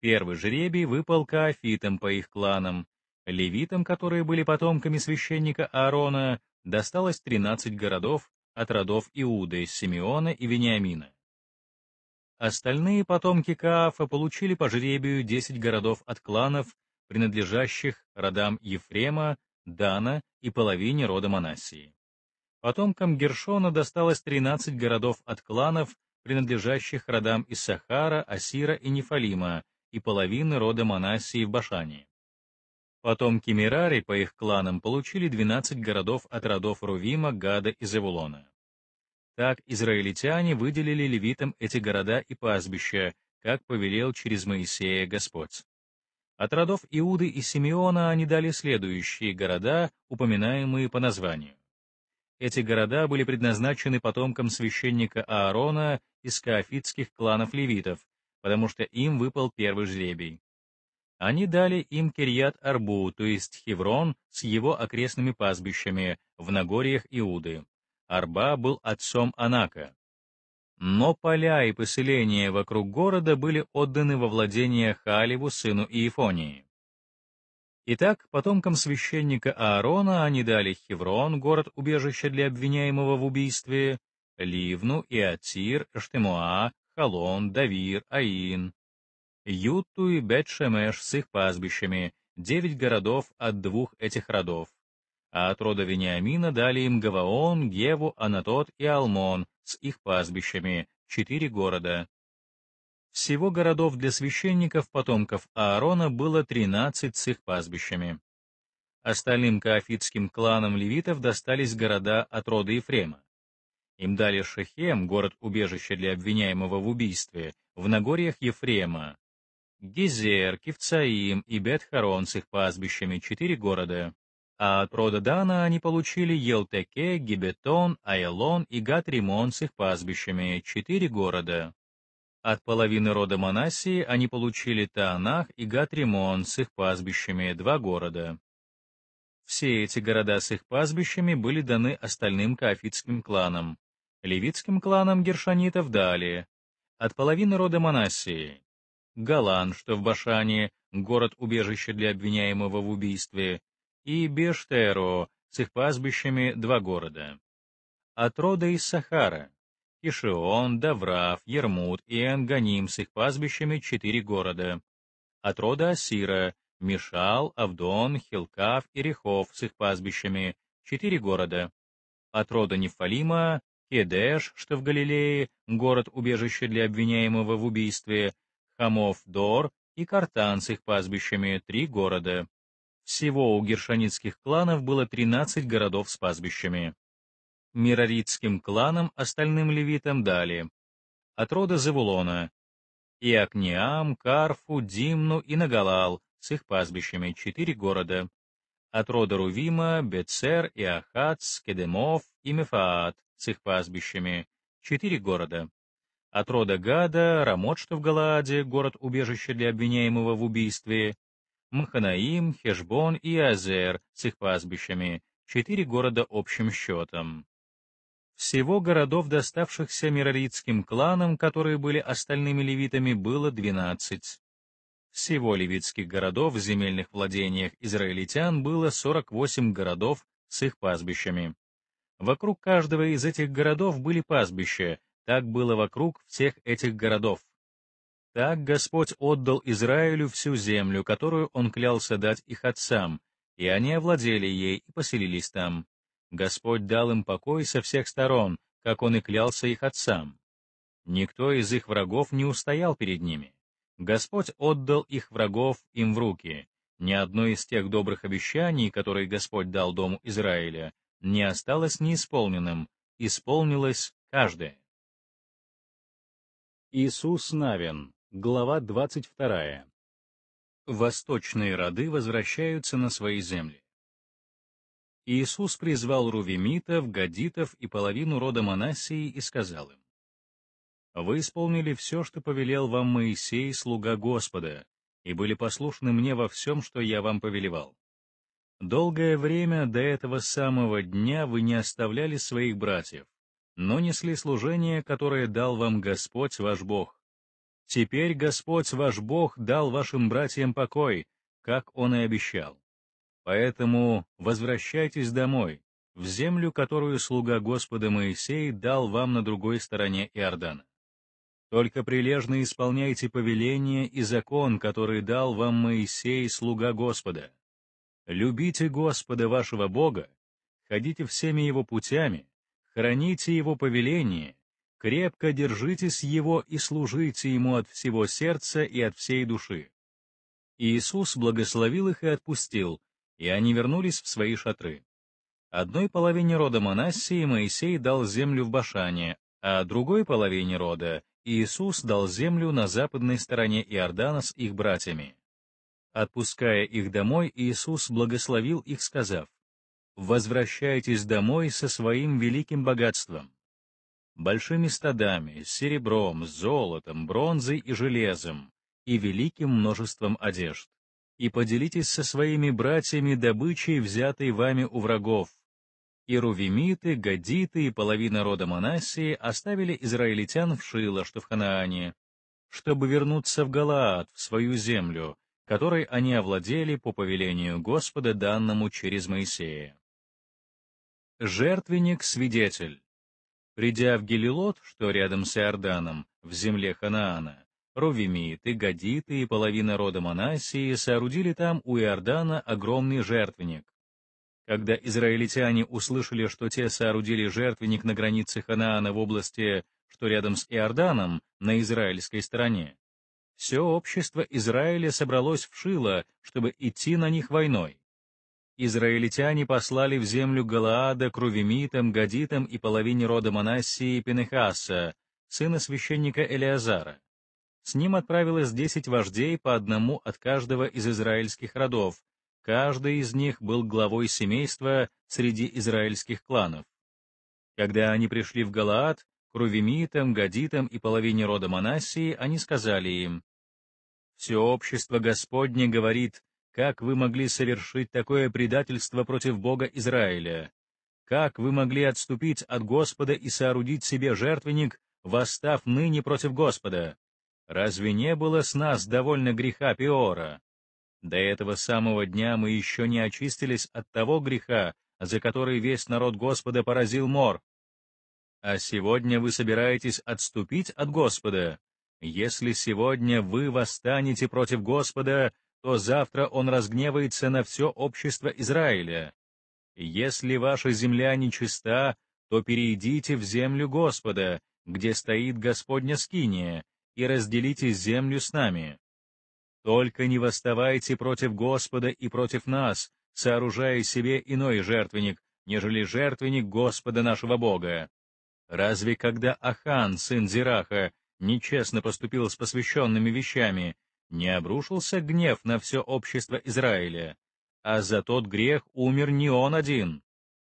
Первый жребий выпал каафитам по их кланам. Левитам, которые были потомками священника Аарона, досталось 13 городов от родов Иуды, Симеона и Вениамина. Остальные потомки Каафа получили по жребию 10 городов от кланов, принадлежащих родам Ефрема, Дана и половине рода Манасии. Потомкам Гершона досталось 13 городов от кланов, принадлежащих родам Иссахара, Асира и Нефалима, и половины рода Манасии в Башании. Потомки Мирари по их кланам получили 12 городов от родов Рувима, Гада и Зевулона. Так израильтяне выделили левитам эти города и пастбища, как повелел через Моисея Господь. От родов Иуды и Симеона они дали следующие города, упоминаемые по названию. Эти города были предназначены потомкам священника Аарона из каафитских кланов левитов, потому что им выпал первый жребий. Они дали им Кирьят-Арбу, то есть Хеврон, с его окрестными пастбищами, в Нагорьях Иуды. Арба был отцом Анака. Но поля и поселения вокруг города были отданы во владение Халеву, сыну Иефонии. Итак, потомкам священника Аарона они дали Хеврон, город-убежище для обвиняемого в убийстве, Ливну, Иатир, Эштемуа, Халон, Давир, Аин, Юту и Бетшемеш с их пастбищами, девять городов от двух этих родов, а от рода Вениамина дали им Гаваон, Геву, Анатот и Алмон с их пастбищами, четыре города. Всего городов для священников потомков Аарона было тринадцать с их пастбищами. Остальным каафитским кланам левитов достались города от рода Ефрема. Им дали Шехем, город-убежище для обвиняемого в убийстве, в Нагорьях Ефрема, Гизер, Кивцаим и Бет-Харон с их пастбищами, четыре города а от Продадана они получили Елтеке, Гибетон, Айлон и Гатримон с их пастбищами, четыре города. От половины рода Манасии они получили Таанах и Гатримон с их пастбищами, два города. Все эти города с их пастбищами были даны остальным кафитским кланам. Левитским кланам гершанитов дали. От половины рода Манасии. Галан, что в Башане, город-убежище для обвиняемого в убийстве, и Бештеро с их пастбищами два города. От рода из Сахара — Кишион, Даврав, Ермут и Анганим с их пастбищами четыре города. От рода Асира — Мишал, Авдон, Хилкав и Рехов с их пастбищами четыре города. От рода Нефалима — Кедеш, что в Галилее, город-убежище для обвиняемого в убийстве, Хамов-Дор и Картан с их пастбищами три города всего у гершаницких кланов было 13 городов с пастбищами. Мироритским кланам остальным левитам дали. От рода Завулона. И Акниам, Карфу, Димну и Нагалал с их пастбищами четыре города. От рода Рувима, Бецер и Ахат Скедемов и Мефаат с их пастбищами четыре города. От рода Гада, Рамот, что в Галааде, город-убежище для обвиняемого в убийстве, Маханаим, Хешбон и Азер с их пастбищами, четыре города общим счетом. Всего городов, доставшихся мироритским кланам, которые были остальными левитами, было двенадцать. Всего левитских городов в земельных владениях израильтян было 48 городов с их пастбищами. Вокруг каждого из этих городов были пастбища, так было вокруг всех этих городов. Так Господь отдал Израилю всю землю, которую он клялся дать их отцам, и они овладели ей и поселились там. Господь дал им покой со всех сторон, как он и клялся их отцам. Никто из их врагов не устоял перед ними. Господь отдал их врагов им в руки. Ни одно из тех добрых обещаний, которые Господь дал дому Израиля, не осталось неисполненным, исполнилось каждое. Иисус Навин Глава 22. Восточные роды возвращаются на свои земли. Иисус призвал рувимитов, гадитов и половину рода Манасии и сказал им, «Вы исполнили все, что повелел вам Моисей, слуга Господа, и были послушны мне во всем, что я вам повелевал. Долгое время до этого самого дня вы не оставляли своих братьев, но несли служение, которое дал вам Господь ваш Бог Теперь Господь ваш Бог дал вашим братьям покой, как Он и обещал. Поэтому возвращайтесь домой, в землю, которую слуга Господа Моисей дал вам на другой стороне Иордана. Только прилежно исполняйте повеление и закон, который дал вам Моисей, слуга Господа. Любите Господа вашего Бога, ходите всеми его путями, храните его повеление крепко держитесь его и служите ему от всего сердца и от всей души. Иисус благословил их и отпустил, и они вернулись в свои шатры. Одной половине рода Манассии Моисей дал землю в Башане, а другой половине рода Иисус дал землю на западной стороне Иордана с их братьями. Отпуская их домой, Иисус благословил их, сказав, «Возвращайтесь домой со своим великим богатством, большими стадами, с серебром, с золотом, бронзой и железом, и великим множеством одежд. И поделитесь со своими братьями добычей, взятой вами у врагов. И рувимиты, гадиты и половина рода Манасии оставили израильтян в Шило, что в Ханаане, чтобы вернуться в Галаад, в свою землю, которой они овладели по повелению Господа, данному через Моисея. Жертвенник-свидетель Придя в Гелилот, что рядом с Иорданом, в земле Ханаана, Ровимиты, Гадиты и половина рода Манасии соорудили там у Иордана огромный жертвенник. Когда израильтяне услышали, что те соорудили жертвенник на границе Ханаана в области, что рядом с Иорданом, на израильской стороне, все общество Израиля собралось в Шило, чтобы идти на них войной израильтяне послали в землю Галаада Крувимитам, Гадитам и половине рода Манассии и Пенехаса, сына священника Элиазара. С ним отправилось десять вождей по одному от каждого из израильских родов, каждый из них был главой семейства среди израильских кланов. Когда они пришли в Галаад, к Рувимитам, Гадитам и половине рода Манассии, они сказали им, «Все общество Господне говорит, как вы могли совершить такое предательство против Бога Израиля? Как вы могли отступить от Господа и соорудить себе жертвенник, восстав ныне против Господа? Разве не было с нас довольно греха Пиора? До этого самого дня мы еще не очистились от того греха, за который весь народ Господа поразил мор. А сегодня вы собираетесь отступить от Господа? Если сегодня вы восстанете против Господа, то завтра он разгневается на все общество Израиля. Если ваша земля нечиста, то перейдите в землю Господа, где стоит Господня Скиния, и разделите землю с нами. Только не восставайте против Господа и против нас, сооружая себе иной жертвенник, нежели жертвенник Господа нашего Бога. Разве когда Ахан, сын Зираха, нечестно поступил с посвященными вещами, не обрушился гнев на все общество Израиля, а за тот грех умер не он один.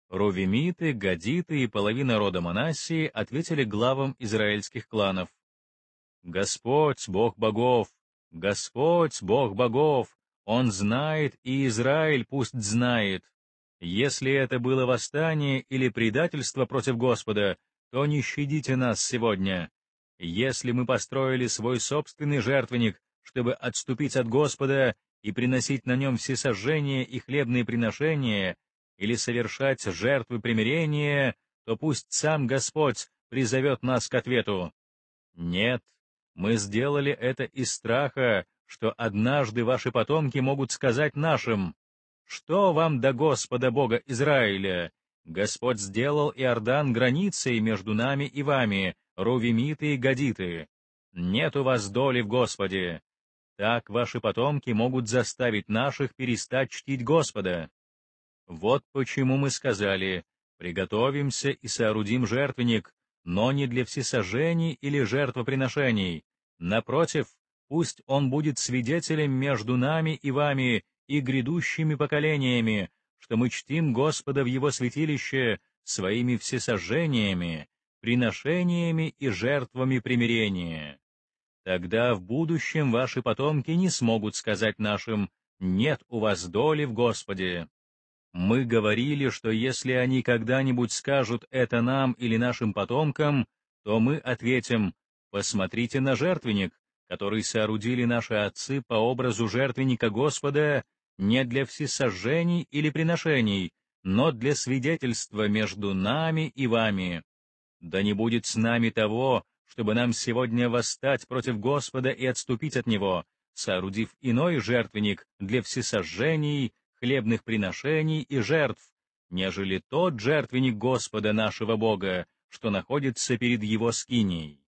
Рувимиты, Гадиты и половина рода Манассии ответили главам израильских кланов. «Господь, Бог богов! Господь, Бог богов! Он знает, и Израиль пусть знает! Если это было восстание или предательство против Господа, то не щадите нас сегодня!» Если мы построили свой собственный жертвенник, чтобы отступить от Господа и приносить на нем всесожжения и хлебные приношения, или совершать жертвы примирения, то пусть сам Господь призовет нас к ответу. Нет, мы сделали это из страха, что однажды ваши потомки могут сказать нашим, «Что вам до Господа Бога Израиля? Господь сделал Иордан границей между нами и вами, рувимиты и гадиты. Нет у вас доли в Господе. Так ваши потомки могут заставить наших перестать чтить Господа. Вот почему мы сказали, приготовимся и соорудим жертвенник, но не для всесожжений или жертвоприношений. Напротив, пусть он будет свидетелем между нами и вами и грядущими поколениями, что мы чтим Господа в Его святилище своими всесожжениями, приношениями и жертвами примирения. Тогда в будущем ваши потомки не смогут сказать нашим «нет у вас доли в Господе». Мы говорили, что если они когда-нибудь скажут это нам или нашим потомкам, то мы ответим «посмотрите на жертвенник, который соорудили наши отцы по образу жертвенника Господа не для всесожжений или приношений, но для свидетельства между нами и вами. Да не будет с нами того, чтобы нам сегодня восстать против Господа и отступить от Него, соорудив иной жертвенник для всесожжений, хлебных приношений и жертв, нежели тот жертвенник Господа нашего Бога, что находится перед Его скинией.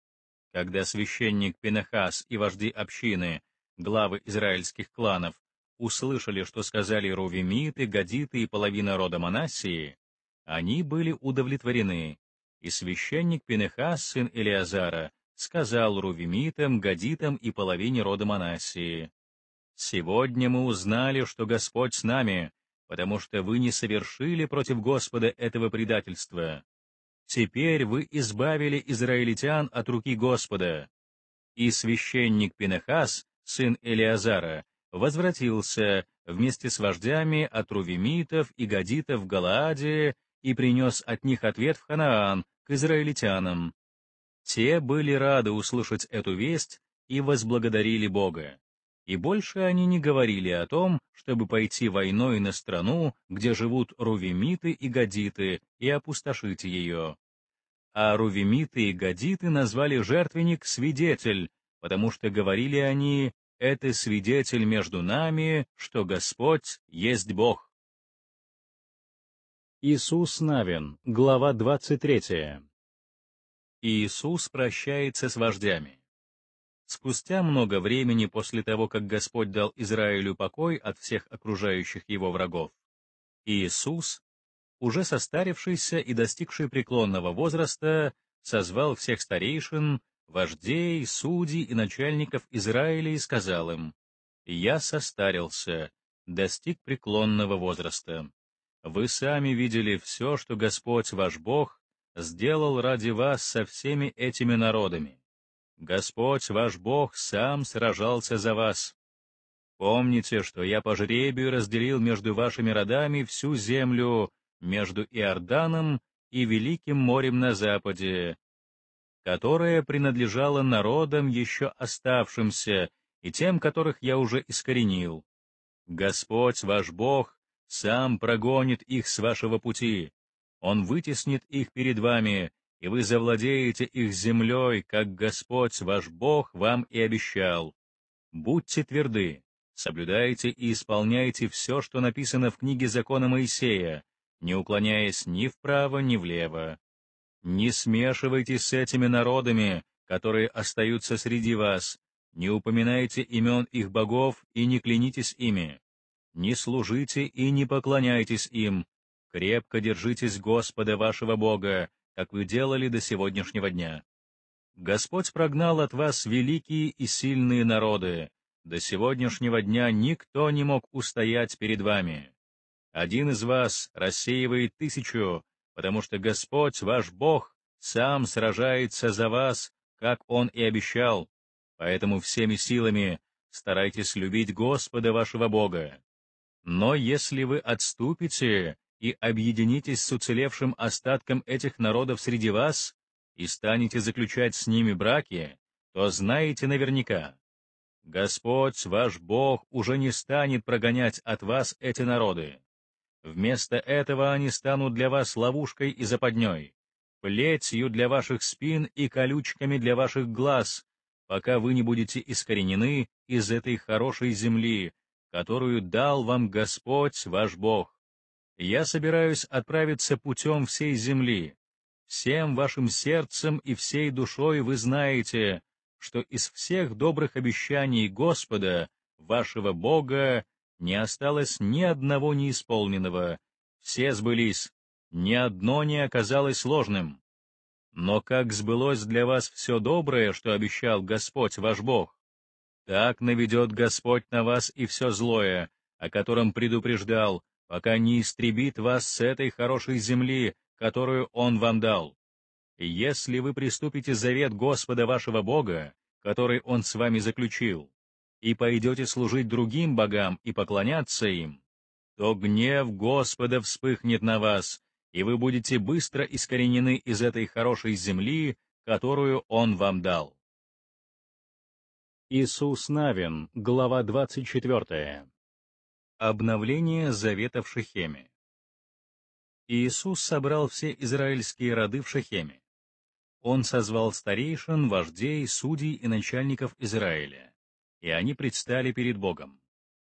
Когда священник Пенахас и вожди общины, главы израильских кланов, услышали, что сказали рувимиты, гадиты и половина рода Манасии, они были удовлетворены, и священник Пенехас, сын Элиазара, сказал Рувимитам, Гадитам и половине рода Манасии, «Сегодня мы узнали, что Господь с нами, потому что вы не совершили против Господа этого предательства. Теперь вы избавили израильтян от руки Господа». И священник Пенехас, сын Элиазара, возвратился вместе с вождями от Рувимитов и Гадитов в Галааде и принес от них ответ в Ханаан, к израильтянам. Те были рады услышать эту весть и возблагодарили Бога. И больше они не говорили о том, чтобы пойти войной на страну, где живут рувимиты и гадиты, и опустошить ее. А рувимиты и гадиты назвали жертвенник «свидетель», потому что говорили они «это свидетель между нами, что Господь есть Бог». Иисус Навин, глава 23. Иисус прощается с вождями. Спустя много времени после того, как Господь дал Израилю покой от всех окружающих его врагов, Иисус, уже состарившийся и достигший преклонного возраста, созвал всех старейшин, вождей, судей и начальников Израиля и сказал им, «Я состарился, достиг преклонного возраста. Вы сами видели все, что Господь ваш Бог сделал ради вас со всеми этими народами. Господь ваш Бог сам сражался за вас. Помните, что я по жребию разделил между вашими родами всю землю между Иорданом и Великим морем на западе, которая принадлежала народам, еще оставшимся, и тем, которых я уже искоренил. Господь ваш Бог сам прогонит их с вашего пути. Он вытеснит их перед вами, и вы завладеете их землей, как Господь ваш Бог вам и обещал. Будьте тверды, соблюдайте и исполняйте все, что написано в книге закона Моисея, не уклоняясь ни вправо, ни влево. Не смешивайтесь с этими народами, которые остаются среди вас, не упоминайте имен их богов и не клянитесь ими не служите и не поклоняйтесь им, крепко держитесь Господа вашего Бога, как вы делали до сегодняшнего дня. Господь прогнал от вас великие и сильные народы, до сегодняшнего дня никто не мог устоять перед вами. Один из вас рассеивает тысячу, потому что Господь, ваш Бог, сам сражается за вас, как Он и обещал, поэтому всеми силами старайтесь любить Господа вашего Бога. Но если вы отступите и объединитесь с уцелевшим остатком этих народов среди вас и станете заключать с ними браки, то знаете наверняка, Господь ваш Бог уже не станет прогонять от вас эти народы. Вместо этого они станут для вас ловушкой и западней, плетью для ваших спин и колючками для ваших глаз, пока вы не будете искоренены из этой хорошей земли, которую дал вам Господь ваш Бог. Я собираюсь отправиться путем всей земли. Всем вашим сердцем и всей душой вы знаете, что из всех добрых обещаний Господа, вашего Бога, не осталось ни одного неисполненного. Все сбылись, ни одно не оказалось ложным. Но как сбылось для вас все доброе, что обещал Господь ваш Бог, так наведет Господь на вас и все злое, о котором предупреждал, пока не истребит вас с этой хорошей земли, которую Он вам дал. Если вы приступите завет Господа вашего Бога, который Он с вами заключил, и пойдете служить другим богам и поклоняться им, то гнев Господа вспыхнет на вас, и вы будете быстро искоренены из этой хорошей земли, которую Он вам дал. Иисус Навин, глава 24. Обновление завета в Шехеме. Иисус собрал все израильские роды в Шехеме. Он созвал старейшин, вождей, судей и начальников Израиля, и они предстали перед Богом.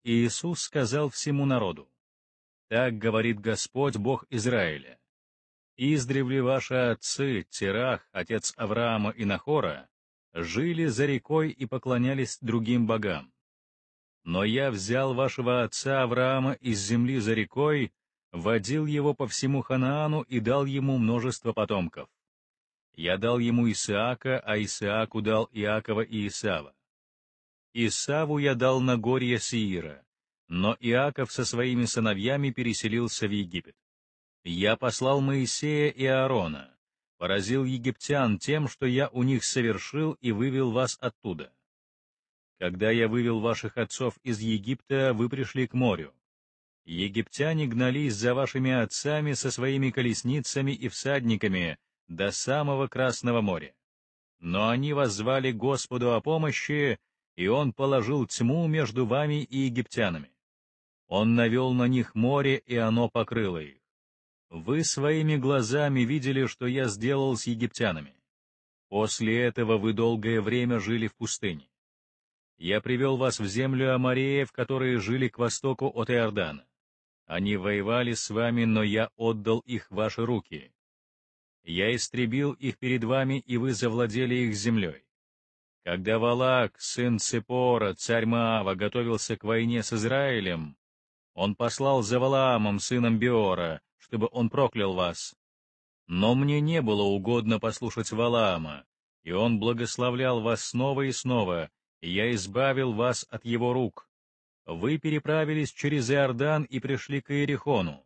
Иисус сказал всему народу, «Так говорит Господь, Бог Израиля, издревле ваши отцы, Терах, отец Авраама и Нахора, жили за рекой и поклонялись другим богам. Но я взял вашего отца Авраама из земли за рекой, водил его по всему Ханаану и дал ему множество потомков. Я дал ему Исаака, а Исааку дал Иакова и Исава. Исаву я дал на горе Сиира, но Иаков со своими сыновьями переселился в Египет. Я послал Моисея и Аарона, поразил египтян тем, что я у них совершил и вывел вас оттуда. Когда я вывел ваших отцов из Египта, вы пришли к морю. Египтяне гнались за вашими отцами со своими колесницами и всадниками до самого Красного моря. Но они воззвали Господу о помощи, и Он положил тьму между вами и египтянами. Он навел на них море, и оно покрыло их. Вы своими глазами видели, что я сделал с египтянами. После этого вы долгое время жили в пустыне. Я привел вас в землю Амареев, которые жили к востоку от Иордана. Они воевали с вами, но я отдал их в ваши руки. Я истребил их перед вами, и вы завладели их землей. Когда Валак, сын Цепора, царь Маава, готовился к войне с Израилем, он послал за Валаамом, сыном Беора чтобы он проклял вас. Но мне не было угодно послушать Валаама, и он благословлял вас снова и снова, и я избавил вас от его рук. Вы переправились через Иордан и пришли к Иерихону.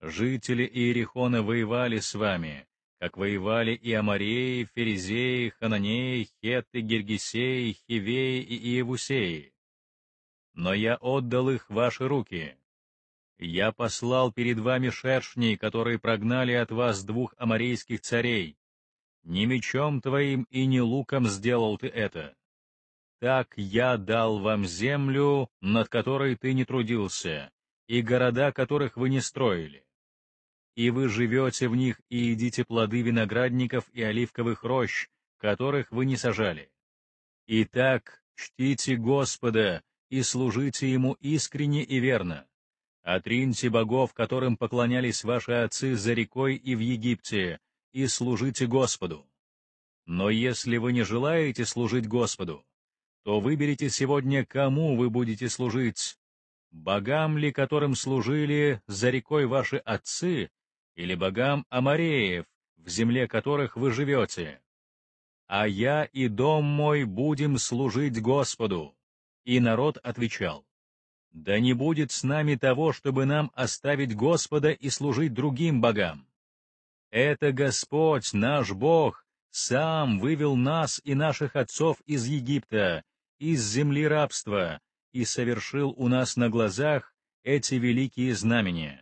Жители Иерихона воевали с вами, как воевали и Амареи, Ферезеи, Хананеи, Хеты, Гергисеи, Хивеи и Иевусеи. Но я отдал их в ваши руки, я послал перед вами шершней, которые прогнали от вас двух аморейских царей. Не мечом твоим и не луком сделал ты это. Так я дал вам землю, над которой ты не трудился, и города, которых вы не строили. И вы живете в них и едите плоды виноградников и оливковых рощ, которых вы не сажали. Итак, чтите Господа и служите Ему искренне и верно о тринсе богов, которым поклонялись ваши отцы за рекой и в Египте, и служите Господу. Но если вы не желаете служить Господу, то выберите сегодня, кому вы будете служить, богам ли, которым служили за рекой ваши отцы, или богам Амареев, в земле которых вы живете. А я и дом мой будем служить Господу. И народ отвечал. Да не будет с нами того, чтобы нам оставить Господа и служить другим богам. Это Господь, наш Бог, сам вывел нас и наших отцов из Египта, из земли рабства, и совершил у нас на глазах эти великие знамения.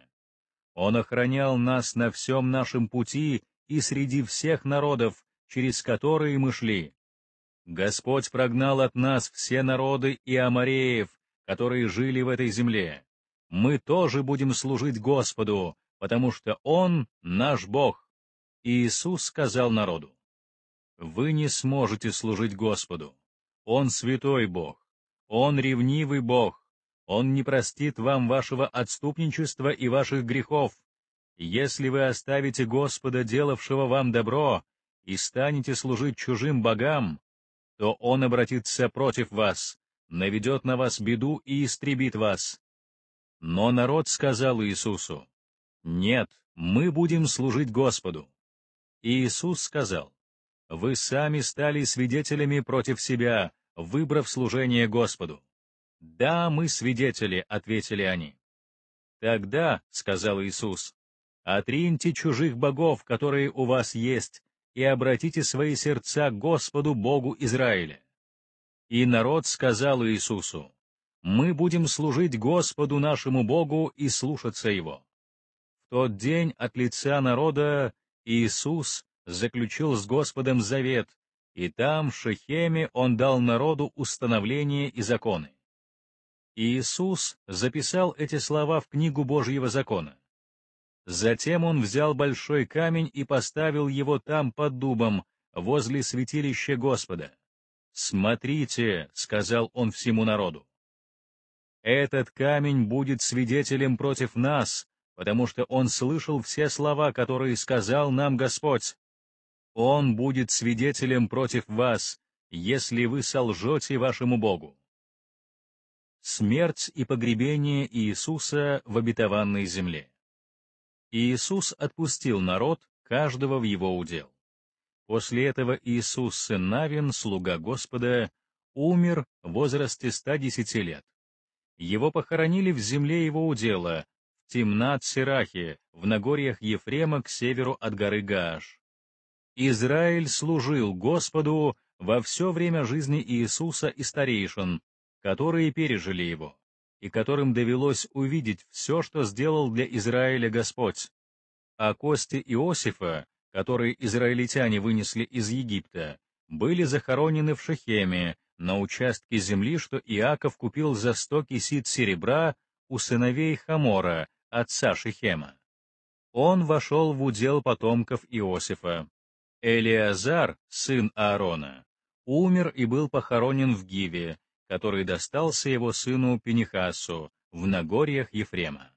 Он охранял нас на всем нашем пути и среди всех народов, через которые мы шли. Господь прогнал от нас все народы и амареев, которые жили в этой земле. Мы тоже будем служить Господу, потому что Он наш Бог. И Иисус сказал народу, «Вы не сможете служить Господу. Он святой Бог, Он ревнивый Бог, Он не простит вам вашего отступничества и ваших грехов. Если вы оставите Господа, делавшего вам добро, и станете служить чужим богам, то Он обратится против вас, наведет на вас беду и истребит вас. Но народ сказал Иисусу, «Нет, мы будем служить Господу». И Иисус сказал, «Вы сами стали свидетелями против себя, выбрав служение Господу». «Да, мы свидетели», — ответили они. «Тогда», — сказал Иисус, — «отриньте чужих богов, которые у вас есть, и обратите свои сердца Господу Богу Израиля. И народ сказал Иисусу, «Мы будем служить Господу нашему Богу и слушаться Его». В тот день от лица народа Иисус заключил с Господом завет, и там, в Шехеме, он дал народу установление и законы. Иисус записал эти слова в книгу Божьего закона. Затем он взял большой камень и поставил его там под дубом, возле святилища Господа. «Смотрите», — сказал он всему народу. «Этот камень будет свидетелем против нас, потому что он слышал все слова, которые сказал нам Господь. Он будет свидетелем против вас, если вы солжете вашему Богу». Смерть и погребение Иисуса в обетованной земле. Иисус отпустил народ, каждого в его удел. После этого Иисус сын Навин, слуга Господа, умер в возрасте 110 лет. Его похоронили в земле его удела, в Темнат-Сирахе, в Нагорьях Ефрема к северу от горы Гаш. Израиль служил Господу во все время жизни Иисуса и старейшин, которые пережили его, и которым довелось увидеть все, что сделал для Израиля Господь. А кости Иосифа которые израильтяне вынесли из Египта, были захоронены в Шехеме, на участке земли, что Иаков купил за сто кисит серебра у сыновей Хамора, отца Шехема. Он вошел в удел потомков Иосифа. Элиазар, сын Аарона, умер и был похоронен в Гиве, который достался его сыну Пенихасу в Нагорьях Ефрема.